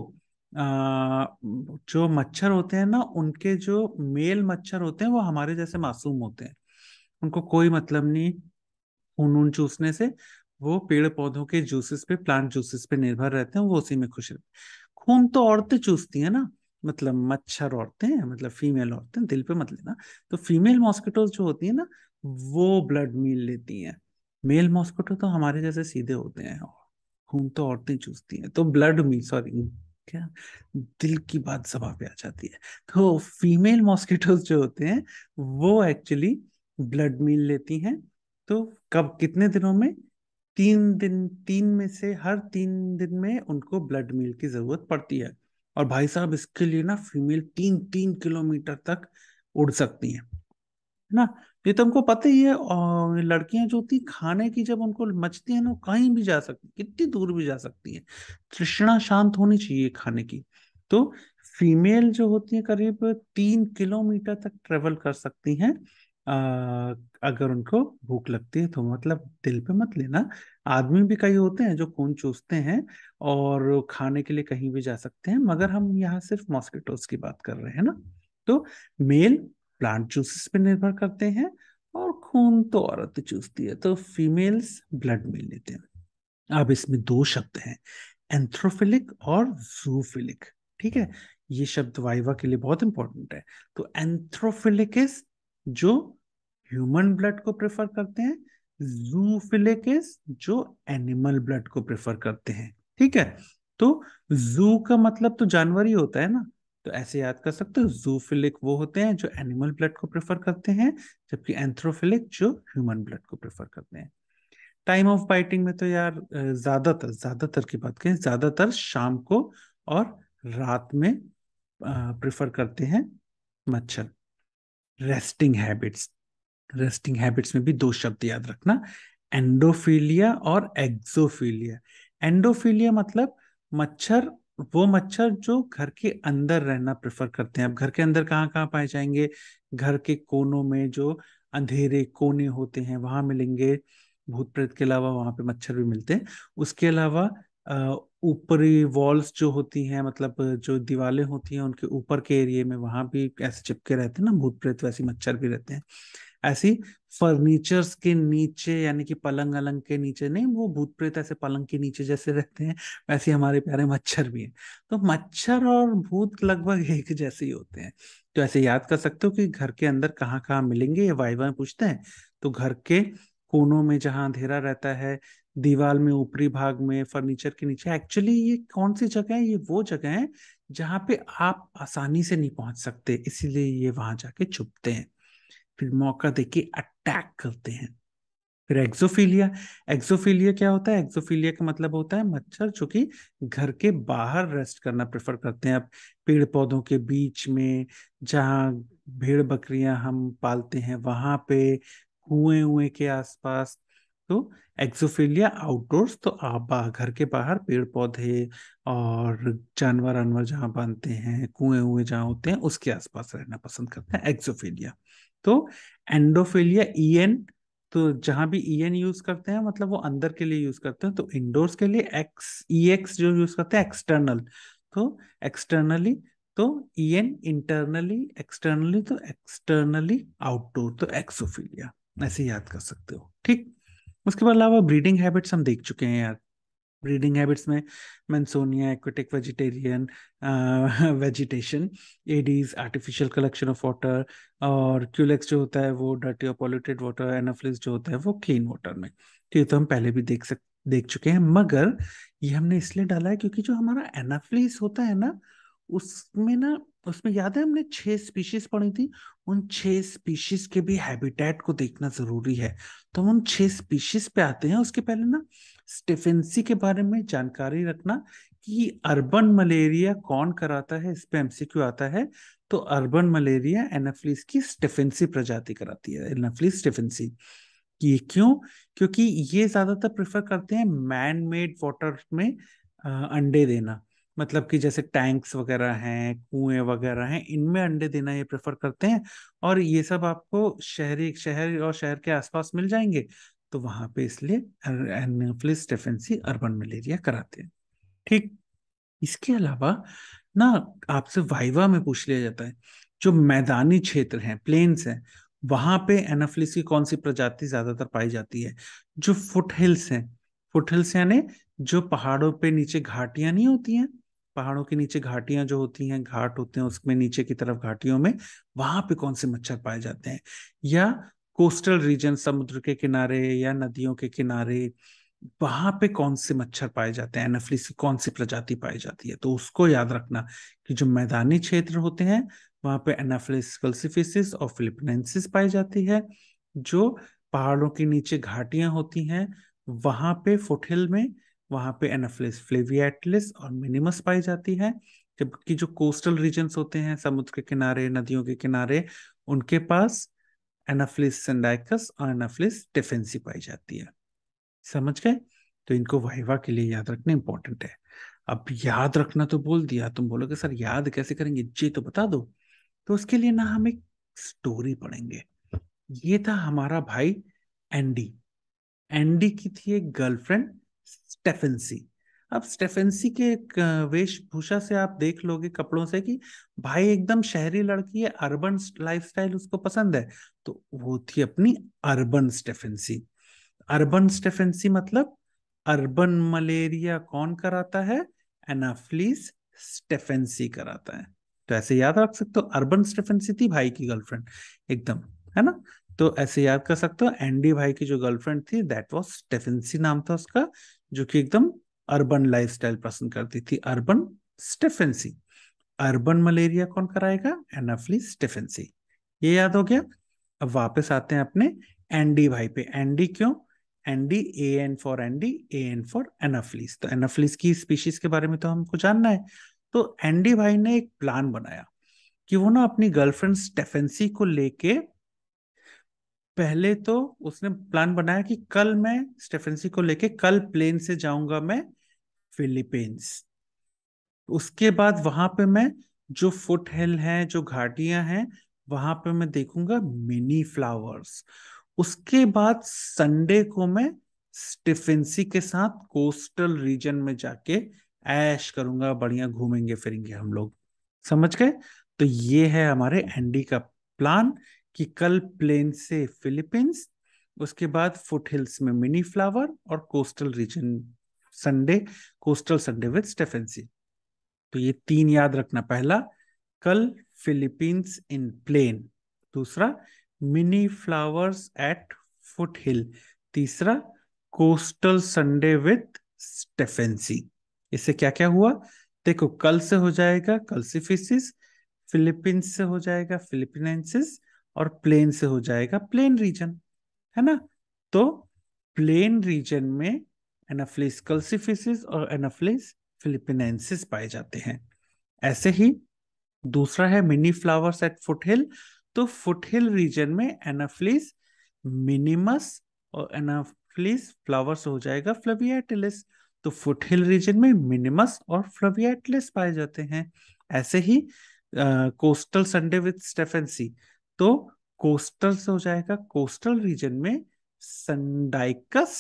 जो मच्छर होते हैं ना उनके जो मेल मच्छर होते हैं वो हमारे जैसे मासूम होते हैं उनको कोई मतलब नहीं ऊन ऊन चूसने से वो पेड़ पौधों के जूसेस पे प्लांट जूसेस पे निर्भर रहते हैं वो उसी में खुश रहते खून तो औरतें चूसती है ना मतलब मच्छर औरतें मतलब फीमेल औरतें दिल पे मत लेना तो फीमेल मॉस्किटो जो होती है ना वो ब्लड मील लेती हैं मेल मॉस्किटो तो हमारे जैसे सीधे होते हैं खून तो औरतें चूसती हैं तो ब्लड मील सॉरी क्या दिल की बात जबा पे आ जाती है तो फीमेल मॉस्किटोज जो होते हैं वो एक्चुअली ब्लड मिल लेती हैं तो कब कितने दिनों में तीन दिन तीन में से हर तीन दिन में उनको ब्लड मिल की जरूरत पड़ती है और भाई साहब इसके लिए ना फीमेल तीन तीन किलोमीटर तक उड़ सकती हैं ना ये तुमको पता ही है और लड़कियां जो होती खाने की जब उनको मचती है ना कहीं भी जा सकती कितनी दूर भी जा सकती है तृष्णा शांत होनी चाहिए खाने की तो फीमेल जो होती है करीब तीन किलोमीटर तक ट्रेवल कर सकती हैं अगर उनको भूख लगती है तो मतलब दिल पे मत लेना आदमी भी कई होते हैं जो खून चूसते हैं और खाने के लिए कहीं भी जा सकते हैं मगर हम यहाँ सिर्फ मॉस्किटोज की बात कर रहे हैं ना तो मेल प्लांट जूसेस पे निर्भर करते हैं और खून तो औरत चूसती है तो फीमेल्स ब्लड मिल लेते हैं अब इसमें दो शब्द हैं एंथ्रोफिलिक और जूफिलिक ठीक है ये शब्द वाइवा के लिए बहुत इंपॉर्टेंट है तो एंथ्रोफिलिक जो ह्यूमन ब्लड को प्रेफर करते हैं जूफिलिक जो एनिमल ब्लड को प्रेफर करते हैं ठीक है तो जू का मतलब तो जानवर ही होता है ना तो ऐसे याद कर सकते हो जूफिलिक वो होते हैं जो एनिमल ब्लड को प्रेफर करते हैं जबकि एंथ्रोफिलिक जो ह्यूमन ब्लड को प्रेफर करते हैं टाइम ऑफ बाइटिंग में तो यार ज्यादातर ज्यादातर की बात करें ज्यादातर शाम को और रात में प्रेफर करते हैं मच्छर रेस्टिंग हैबिट्स रेस्टिंग हैबिट्स में भी दो शब्द याद रखना एंडोफीलिया और एक्सोफीलिया एंडोफीलिया मतलब मच्छर वो मच्छर जो घर के अंदर रहना प्रेफर करते हैं अब घर के अंदर कहाँ कहाँ पाए जाएंगे घर के कोनों में जो अंधेरे कोने होते हैं वहां मिलेंगे भूत प्रेत के अलावा वहां पे मच्छर भी मिलते हैं उसके अलावा ऊपरी वॉल्स जो होती हैं मतलब जो दीवारें होती हैं उनके ऊपर के एरिए में वहां भी ऐसे चिपके रहते हैं ना भूत प्रेत वैसे मच्छर भी रहते हैं ऐसी फर्नीचर्स के नीचे यानी कि पलंग अलंग के नीचे नहीं वो भूत प्रेत ऐसे पलंग के नीचे जैसे रहते हैं वैसे हमारे प्यारे मच्छर भी हैं तो मच्छर और भूत लगभग एक जैसे ही होते हैं तो ऐसे याद कर सकते हो कि घर के अंदर कहाँ कहाँ मिलेंगे ये वाई वाई पूछते हैं तो घर के कोनों में जहाँ अंधेरा रहता है दीवार में ऊपरी भाग में फर्नीचर के नीचे एक्चुअली ये कौन सी जगह है ये वो जगह है जहाँ पे आप आसानी से नहीं पहुंच सकते इसीलिए ये वहां जाके छुपते हैं फिर मौका देके अटैक करते हैं फिर एक्सोफीलिया एक्सोफीलिया क्या होता है एक्सोफीलिया का मतलब होता है मच्छर जो कि घर के बाहर रेस्ट करना प्रेफर करते हैं अब पेड़ पौधों के बीच में जहाँ भेड़ बकरियां हम पालते हैं वहां पे कुएं हुए के आसपास तो एक्सोफीलिया आउटडोर्स तो आप घर के बाहर पेड़ पौधे और जानवर अनवर जहां बांधते हैं कुएं हुए जहां होते हैं उसके आसपास रहना पसंद करते हैं एक्सोफीलिया तो एंडोफिलिया ई e एन तो जहां भी ई एन यूज करते हैं मतलब वो अंदर के लिए यूज करते हैं तो इंडोर्स के लिए एक्स ई एक्स जो यूज करते हैं एक्सटर्नल तो एक्सटर्नली तो ई एन इंटरनली एक्सटर्नली तो एक्सटर्नली आउटडोर तो एक्सोफिलिया ऐसे याद कर सकते हो ठीक उसके अलावा ब्रीडिंग हैबिट्स हम देख चुके हैं यार ब्रीडिंग हैबिट्स में Mansonia aquatic vegetarian vegetation Aedes artificial collection of water और क्यूलेक्स जो होता है वो डर्टी और पॉल्यूटेड वाटर एनाफ्लिस जो होता है वो क्लीन वाटर में तो ये तो हम पहले भी देख सक देख चुके हैं मगर ये हमने इसलिए डाला है क्योंकि जो हमारा एनाफ्लिस होता है ना उसमें ना उसमें याद है हमने छह स्पीशीज पढ़ी थी उन छह स्पीशीज के भी हैबिटेट को देखना जरूरी है तो हम छह स्पीशीज पे आते हैं उसके पहले ना स्टेफेंसी के बारे में जानकारी रखना कि अर्बन मलेरिया कौन कराता है इस पे एमसीक्यू आता है तो अर्बन मलेरिया एनाफ्लिस की स्टेफेंसी प्रजाति कराती है एनाफ्लिस स्टेफेंसी ये क्यों क्योंकि ये ज्यादातर प्रेफर करते हैं मैन मेड वाटर में अंडे देना मतलब कि जैसे टैंक्स वगैरह हैं कुएं वगैरह हैं इनमें अंडे देना ये प्रेफर करते हैं और ये सब आपको शहरी शहर और शहर के आसपास मिल जाएंगे तो वहां पे इसलिए एनफ्लिस डेफेंसी अर्बन मलेरिया कराते हैं ठीक इसके अलावा ना आपसे वाइवा में पूछ लिया जाता है जो मैदानी क्षेत्र हैं प्लेन्स हैं वहां पे एनाफ्लिस की कौन सी प्रजाति ज्यादातर पाई जाती है जो फुट हिल्स हैं फुट हिल्स यानी जो पहाड़ों पे नीचे घाटियां नहीं होती हैं पहाड़ों के नीचे घाटियां जो होती हैं घाट होते हैं उसमें नीचे की तरफ घाटियों में वहां पे कौन से मच्छर पाए जाते हैं या कोस्टल रीजन समुद्र के किनारे या नदियों के किनारे वहां पे कौन से मच्छर पाए जाते हैं एनाफ्लिस की कौन सी प्रजाति पाई जाती है तो उसको याद रखना कि जो मैदानी क्षेत्र होते हैं वहां पे एनाफ्लिस कल्सिफिसिस और फिलिपनेसिस पाई जाती है जो पहाड़ों के नीचे घाटियां होती हैं वहां पे फुटहिल में वहां पे एनाफ्लिस फ्लेवियाटलिस और मिनिमस पाई जाती है जबकि जो कोस्टल रीजन होते हैं समुद्र के किनारे नदियों के किनारे उनके पास एनाफ्लिस सेंडाइकस और एनाफ्लिस डिफेंसी पाई जाती है समझ गए तो इनको वाइवा के लिए याद रखना इंपॉर्टेंट है अब याद रखना तो बोल दिया तुम बोलोगे सर याद कैसे करेंगे जी तो बता दो तो उसके लिए ना हम एक स्टोरी पढ़ेंगे ये था हमारा भाई एंडी एंडी की थी एक गर्लफ्रेंड स्टेफेंसी अब स्टेफेंसी के वेशभूषा से आप देख लोगे कपड़ों से कि भाई एकदम शहरी लड़की है अर्बन लाइफस्टाइल उसको पसंद है तो वो थी अपनी अर्बन स्टेफेंसी अर्बन स्टेफेंसी मतलब अर्बन मलेरिया कौन कराता है एनाफ्लिस स्टेफेंसी कराता है तो ऐसे याद रख सकते हो अर्बन स्टेफेंसी थी भाई की गर्लफ्रेंड एकदम है ना तो ऐसे याद कर सकते हो एंडी भाई की जो गर्लफ्रेंड थी दैट वॉज स्टेफेंसी नाम था उसका जो कि एकदम अर्बन लाइफ स्टाइल पसंद करती थी अर्बन स्टेफेंसी अर्बन मलेरिया कौन कराएगा एनाफली स्टेफेंसी ये याद हो गया अब वापस आते हैं अपने एंडी भाई पे एंडी क्यों Andy A N for Andy A N for Anopheles तो एनाफ्लीस की स्पीशीज के बारे में तो हमको जानना है तो एंडी भाई ने एक प्लान बनाया कि वो ना अपनी गर्लफ्रेंड स्टेफेंसी को लेके पहले तो उसने प्लान बनाया कि कल मैं स्टेफेंसी को लेके कल प्लेन से जाऊंगा मैं फिलीपींस उसके बाद वहां पे मैं जो फुट हिल है जो घाटियां हैं वहां पे मैं देखूंगा मिनी फ्लावर्स उसके बाद संडे को मैं स्टेफेंसी के साथ कोस्टल रीजन में जाके ऐश करूंगा बढ़िया घूमेंगे फिरेंगे हम लोग समझ गए तो ये है हमारे एंडी का प्लान कि कल प्लेन से फिलीपींस उसके बाद फुट हिल्स में मिनी फ्लावर और coastal region Sunday coastal Sunday with stephensi तो ये तीन याद रखना पहला कल फिलीपींस इन प्लेन दूसरा mini flowers at foothill तीसरा कोस्टल संडे विथ स्टेफेंसी इससे क्या क्या हुआ देखो कल से हो जाएगा कल से फिलीपींस से हो जाएगा फिलीपीनेंसिस और प्लेन से हो जाएगा प्लेन रीजन है ना तो प्लेन रीजन में एनाफ्लिस कल्सिफिसिस और एनाफ्लिस फिलिपिनेंसिस पाए जाते हैं ऐसे ही दूसरा है मिनी फ्लावर्स एट फुटहिल तो फुटहिल रीजन में एनाफ्लिस मिनिमस और एनाफ्लिस फ्लावर्स हो जाएगा फ्लवियाटिलिस तो फुटहिल रीजन में मिनिमस और फ्लवियाटिलिस पाए जाते हैं ऐसे ही कोस्टल संडे विथ स्टेफेंसी तो कोस्टल से हो जाएगा कोस्टल रीजन में संडाइकस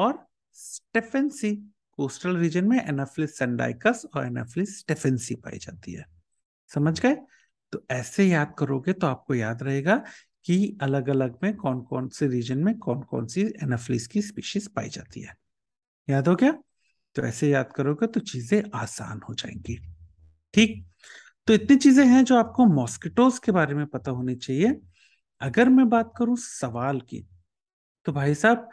और स्टेफेंसी कोस्टल रीजन में एनाफ्लिस संडाइकस और एनाफ्लिस स्टेफेंसी पाई जाती है समझ गए तो ऐसे याद करोगे तो आपको याद रहेगा कि अलग अलग में कौन कौन से रीजन में कौन कौन सी एनाफ्लिस की स्पीशीज पाई जाती है याद हो गया तो ऐसे याद करोगे तो चीजें आसान हो जाएंगी ठीक तो इतनी चीजें हैं जो आपको मॉस्किटोज के बारे में पता होनी चाहिए अगर मैं बात करूं सवाल की तो भाई साहब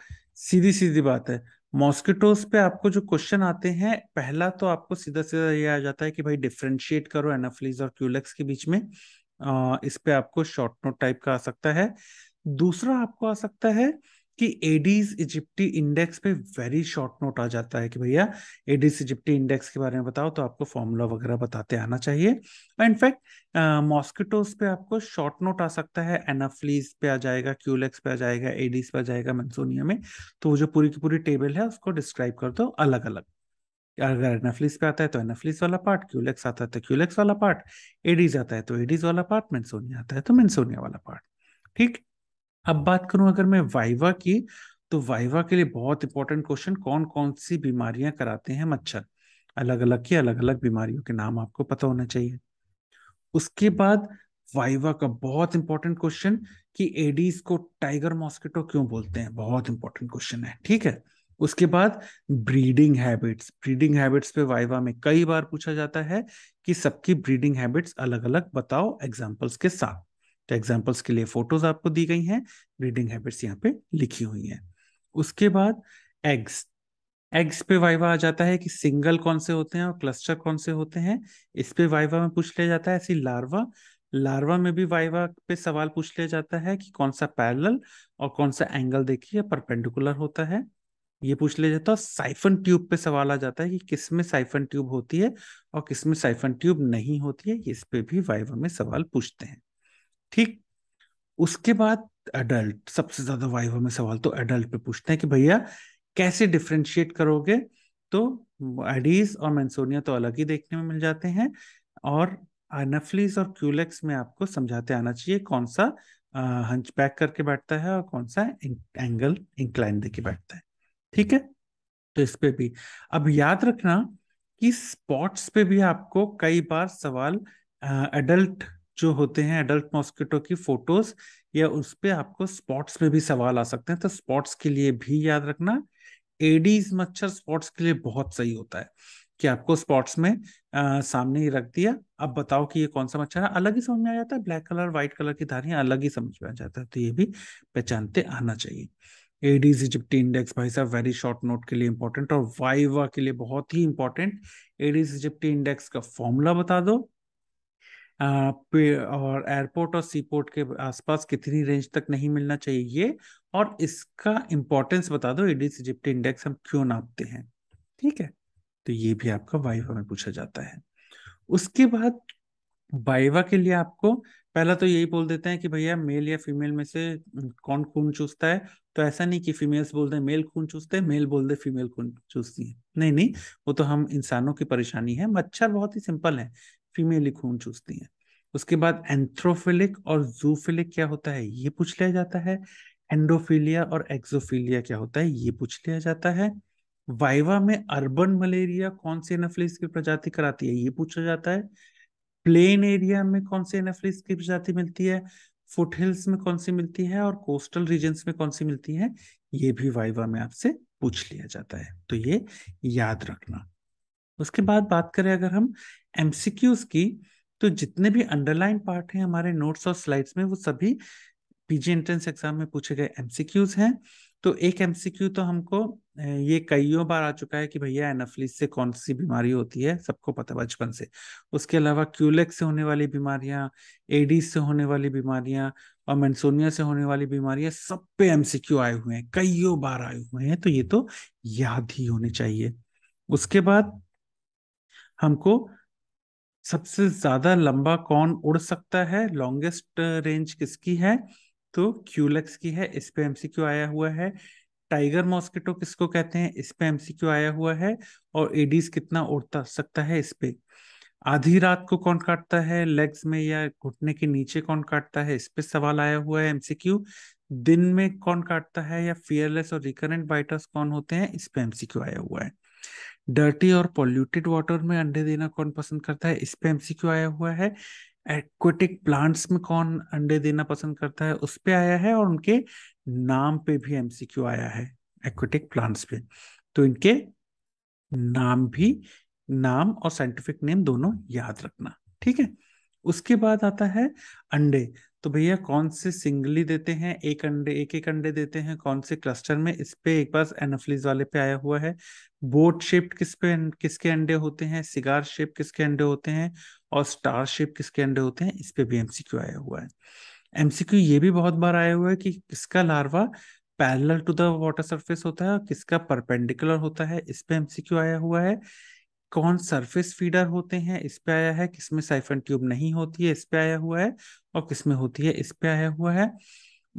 सीधी सीधी बात है मॉस्किटोज पे आपको जो क्वेश्चन आते हैं पहला तो आपको सीधा सीधा ये आ जाता है कि भाई डिफ्रेंशिएट करो एनाफ्लीज और क्यूलेक्स के बीच में आ, इस पे आपको शॉर्ट नोट टाइप का आ सकता है दूसरा आपको आ सकता है कि एडीज इजिप्टी इंडेक्स पे वेरी शॉर्ट नोट आ जाता है कि भैया एडीज इजिप्टी इंडेक्स के बारे में बताओ तो आपको फॉर्मूला वगैरह बताते आना चाहिए और इनफैक्ट मॉस्किटोज पे आपको शॉर्ट नोट आ सकता है एनाफ्लीज पे आ जाएगा क्यूलेक्स पे आ जाएगा एडीज पे आ जाएगा मनसोनिया में तो वो जो पूरी की पूरी टेबल है उसको डिस्क्राइब कर दो अलग अलग अगर एनाफ्लिस पे आता है तो एनाफ्लिस वाला पार्ट क्यूलेक्स आता है तो क्यूलेक्स वाला पार्ट एडीज आता है तो एडीज वाला पार्ट मेन्सोनिया आता है तो मेन्सोनिया वाला पार्ट ठीक अब बात करूं अगर मैं वाइवा की तो वाइवा के लिए बहुत इंपॉर्टेंट क्वेश्चन कौन कौन सी बीमारियां कराते हैं मच्छर अलग अलग की अलग अलग बीमारियों के नाम आपको पता होना चाहिए उसके बाद वाइवा का बहुत इंपॉर्टेंट क्वेश्चन कि एडीज को टाइगर मॉस्किटो क्यों बोलते हैं बहुत इंपॉर्टेंट क्वेश्चन है ठीक है उसके बाद ब्रीडिंग हैबिट्स ब्रीडिंग हैबिट्स पे वाइवा में कई बार पूछा जाता है कि सबकी ब्रीडिंग हैबिट्स अलग अलग बताओ एग्जाम्पल्स के साथ तो एग्जाम्पल्स के लिए फोटोज आपको दी गई हैं रीडिंग हैबिट्स यहाँ पे लिखी हुई हैं उसके बाद एग्स एग्स पे वाइवा आ जाता है कि सिंगल कौन से होते हैं और क्लस्टर कौन से होते हैं इस पे वाइवा में पूछ लिया जाता है ऐसी लार्वा लार्वा में भी वाइवा पे सवाल पूछ लिया जाता है कि कौन सा पैरल और कौन सा एंगल देखिए परपेंडिकुलर होता है ये पूछ लिया जाता है साइफन ट्यूब पे सवाल आ जाता है कि किस में साइफन ट्यूब होती है और किस में साइफन ट्यूब नहीं होती है इस पे भी वाइवा में सवाल पूछते हैं ठीक उसके बाद एडल्ट सबसे ज्यादा वाइवा में सवाल तो एडल्ट पे पूछते हैं कि भैया कैसे डिफ्रेंशिएट करोगे तो एडीज और मैंसोनिया तो अलग ही देखने में मिल जाते हैं और नफलीस और क्यूलेक्स में आपको समझाते आना चाहिए कौन सा हंच पैक करके बैठता है और कौन सा एंगल इंक्लाइन देके बैठता है ठीक है तो इस पे भी अब याद रखना कि स्पॉट्स पे भी आपको कई बार सवाल एडल्ट जो होते हैं एडल्ट मॉस्किटो की फोटोज या उस पर आपको स्पॉट्स में भी सवाल आ सकते हैं तो स्पॉट्स के लिए भी याद रखना एडीज मच्छर स्पॉट्स के लिए बहुत सही होता है कि आपको स्पॉट्स में आ, सामने ही रख दिया अब बताओ कि ये कौन सा मच्छर है अलग ही समझ में आ जाता है ब्लैक कलर व्हाइट कलर की धारियां अलग ही समझ में आ जाता है तो ये भी पहचानते आना चाहिए एडीज इजिप्टी इंडेक्स भाई साहब वेरी शॉर्ट नोट के लिए इंपॉर्टेंट और वाइवा के लिए बहुत ही इंपॉर्टेंट एडीज इजिप्टी इंडेक्स का फॉर्मूला बता दो और एयरपोर्ट और सी पोर्ट के आसपास कितनी रेंज तक नहीं मिलना चाहिए और इसका इंपॉर्टेंस बता दो एडिस इजिप्ट इंडेक्स हम क्यों नापते हैं ठीक है तो ये भी आपका वाइवा में पूछा जाता है उसके बाद वाइवा के लिए आपको पहला तो यही बोल देते हैं कि भैया मेल या फीमेल में से कौन खून चूसता है तो ऐसा नहीं कि फीमेल्स बोल दे मेल खून चूसते हैं मेल बोल दे फीमेल खून चूसती है नहीं नहीं वो तो हम इंसानों की परेशानी है मच्छर बहुत ही सिंपल है फीमेल खून चूसती हैं उसके बाद एंथ्रोफिलिक और जूफिलिक क्या होता है ये पूछ लिया जाता है एंडोफिलिया और एक्सोफिलिया क्या होता है ये पूछ लिया जाता है वाइवा में अर्बन मलेरिया कौन से एनाफ्लिस की प्रजाति कराती है ये पूछा जाता है प्लेन एरिया में कौन से एनाफ्लिस की प्रजाति मिलती है फुट हिल्स में कौन सी मिलती है और कोस्टल रीजन में कौन सी मिलती है ये भी वाइवा में आपसे पूछ लिया जाता है तो ये याद रखना उसके बाद बात करें अगर हम एमसीक्यूज की तो जितने भी अंडरलाइन पार्ट हैं हमारे नोट्स और स्लाइड्स में वो सभी पीजी एंट्रेंस एग्जाम में पूछे गए एमसीक्यूज हैं तो एक एमसीक्यू तो हमको ये कईयों बार आ चुका है कि भैया एनाफ्लिस से कौन सी बीमारी होती है सबको पता बचपन से उसके अलावा क्यूलेक्स से होने वाली बीमारियां एडीज से होने वाली बीमारियां और मेंसोनिया से होने वाली बीमारियां सब पे एमसीक्यू आए हुए हैं कईयों बार आए हुए हैं तो ये तो याद ही होने चाहिए उसके बाद हमको सबसे ज्यादा लंबा कौन उड़ सकता है लॉन्गेस्ट रेंज किसकी है तो क्यूलेक्स की है इस पे एमसीक्यू आया हुआ है टाइगर मॉस्किटो किसको कहते हैं इस पे एमसीक्यू आया हुआ है और एडीज कितना उड़ता सकता है इस पे आधी रात को कौन काटता है लेग्स में या घुटने के नीचे कौन काटता है इस पे सवाल आया हुआ है एमसीक्यू दिन में कौन काटता है या फियरलेस और रिकरेंट बाइटर्स कौन होते हैं इस पे एमसीक्यू आया हुआ है डर्टी और पॉल्यूटेड वाटर में अंडे देना कौन पसंद करता है इस पे एमसीक्यू आया हुआ है एक्वेटिक प्लांट्स में कौन अंडे देना पसंद करता है उस पे आया है और उनके नाम पे भी एमसीक्यू आया है एक्वेटिक प्लांट्स पे तो इनके नाम भी नाम और साइंटिफिक नेम दोनों याद रखना ठीक है उसके बाद आता है अंडे तो भैया कौन से सिंगली देते हैं एक अंडे एक एक अंडे देते हैं कौन से क्लस्टर में इस पे एक बार एनोफिलीज वाले पे आया हुआ है बोट शेप्ड किस पे किसके अंडे होते हैं सिगार शेप किसके अंडे होते हैं और स्टार शेप किसके अंडे होते हैं इस पे भी एमसीक्यू आया हुआ है एमसीक्यू ये भी बहुत बार आया हुआ है कि किसका larva parallel to the water surface होता है और किसका परपेंडिकुलर होता है इस पे एमसीक्यू आया हुआ है कौन सरफेस फीडर होते हैं इस पे आया है किसमें साइफन ट्यूब नहीं होती है इस पे आया हुआ है और किसमें होती है इस पे आया हुआ है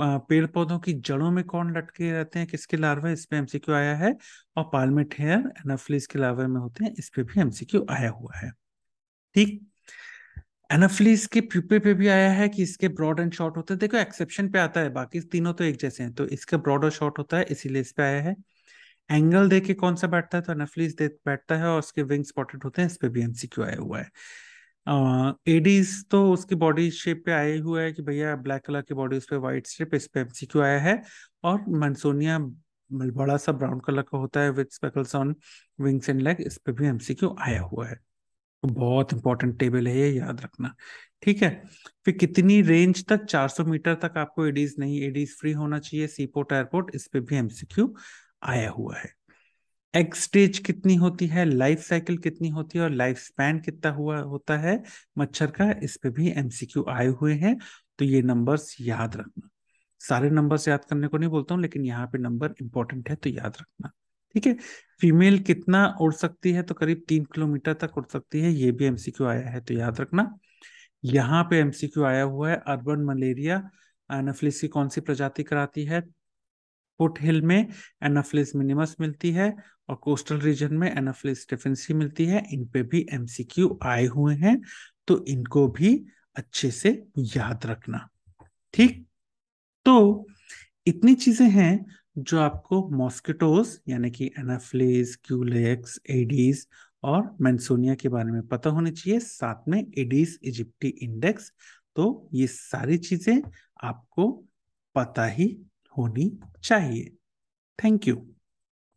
पेड़ पौधों की जड़ों में कौन लटके रहते हैं किसके लार्वा इस पे एमसीक्यू आया है और पालमेट हेयर एनाफ्लिस के लार्वा में होते हैं इस पे भी एमसीक्यू आया हुआ है ठीक एनाफ्लिस के प्यूपे पे भी आया है कि इसके ब्रॉड एंड शॉर्ट होते हैं देखो एक्सेप्शन पे आता है बाकी तीनों तो एक जैसे हैं तो इसका ब्रॉड और शॉर्ट होता है इसीलिए इस पे आया है एंगल देख के कौन सा बैठता है तो एनाफ्लीस बैठता है और उसके विंग स्पॉटेड होते हैं इस पे भी एमसीक्यू आया हुआ है एडीज uh, तो उसकी बॉडी शेप पे आए हुए है कि भैया ब्लैक कलर की बॉडी उस पर व्हाइट शेप इस पे एमसीक्यू आया है और मनसोनिया बड़ा सा ब्राउन कलर का होता है with speckles on wings and leg इस पे भी एमसीक्यू आया हुआ है तो बहुत इंपॉर्टेंट टेबल है ये याद रखना ठीक है फिर कितनी रेंज तक 400 मीटर तक आपको एडीज नहीं एडीज फ्री होना चाहिए सीपोर्ट एयरपोर्ट इस पे भी एमसीक्यू आया हुआ है एग स्टेज कितनी होती है लाइफ साइकिल कितनी होती है और लाइफ स्पैन कितना हुआ होता है मच्छर का इस पे भी एमसीक्यू आए हुए हैं तो ये नंबर्स याद रखना सारे नंबर्स याद करने को नहीं बोलता हूँ लेकिन यहाँ पे नंबर इंपॉर्टेंट है तो याद रखना ठीक है फीमेल कितना उड़ सकती है तो करीब तीन किलोमीटर तक उड़ सकती है ये भी एमसीक्यू आया है तो याद रखना यहाँ पे एमसीक्यू आया हुआ है अर्बन मलेरिया एनाफ्लिस की कौन सी प्रजाति कराती है फुट हिल में एनाफ्लिस मिनिमस मिलती है और कोस्टल रीजन में एनाफ्लिस डिफेंसी मिलती है इन पे भी एमसीक्यू आए हुए हैं तो इनको भी अच्छे से याद रखना ठीक तो इतनी चीजें हैं जो आपको मॉस्किटोज यानी कि एनाफ्लिस क्यूलेक्स एडीज और मैंसोनिया के बारे में पता होने चाहिए साथ में एडीज इजिप्टी इंडेक्स तो ये सारी चीजें आपको पता ही होनी चाहिए थैंक यू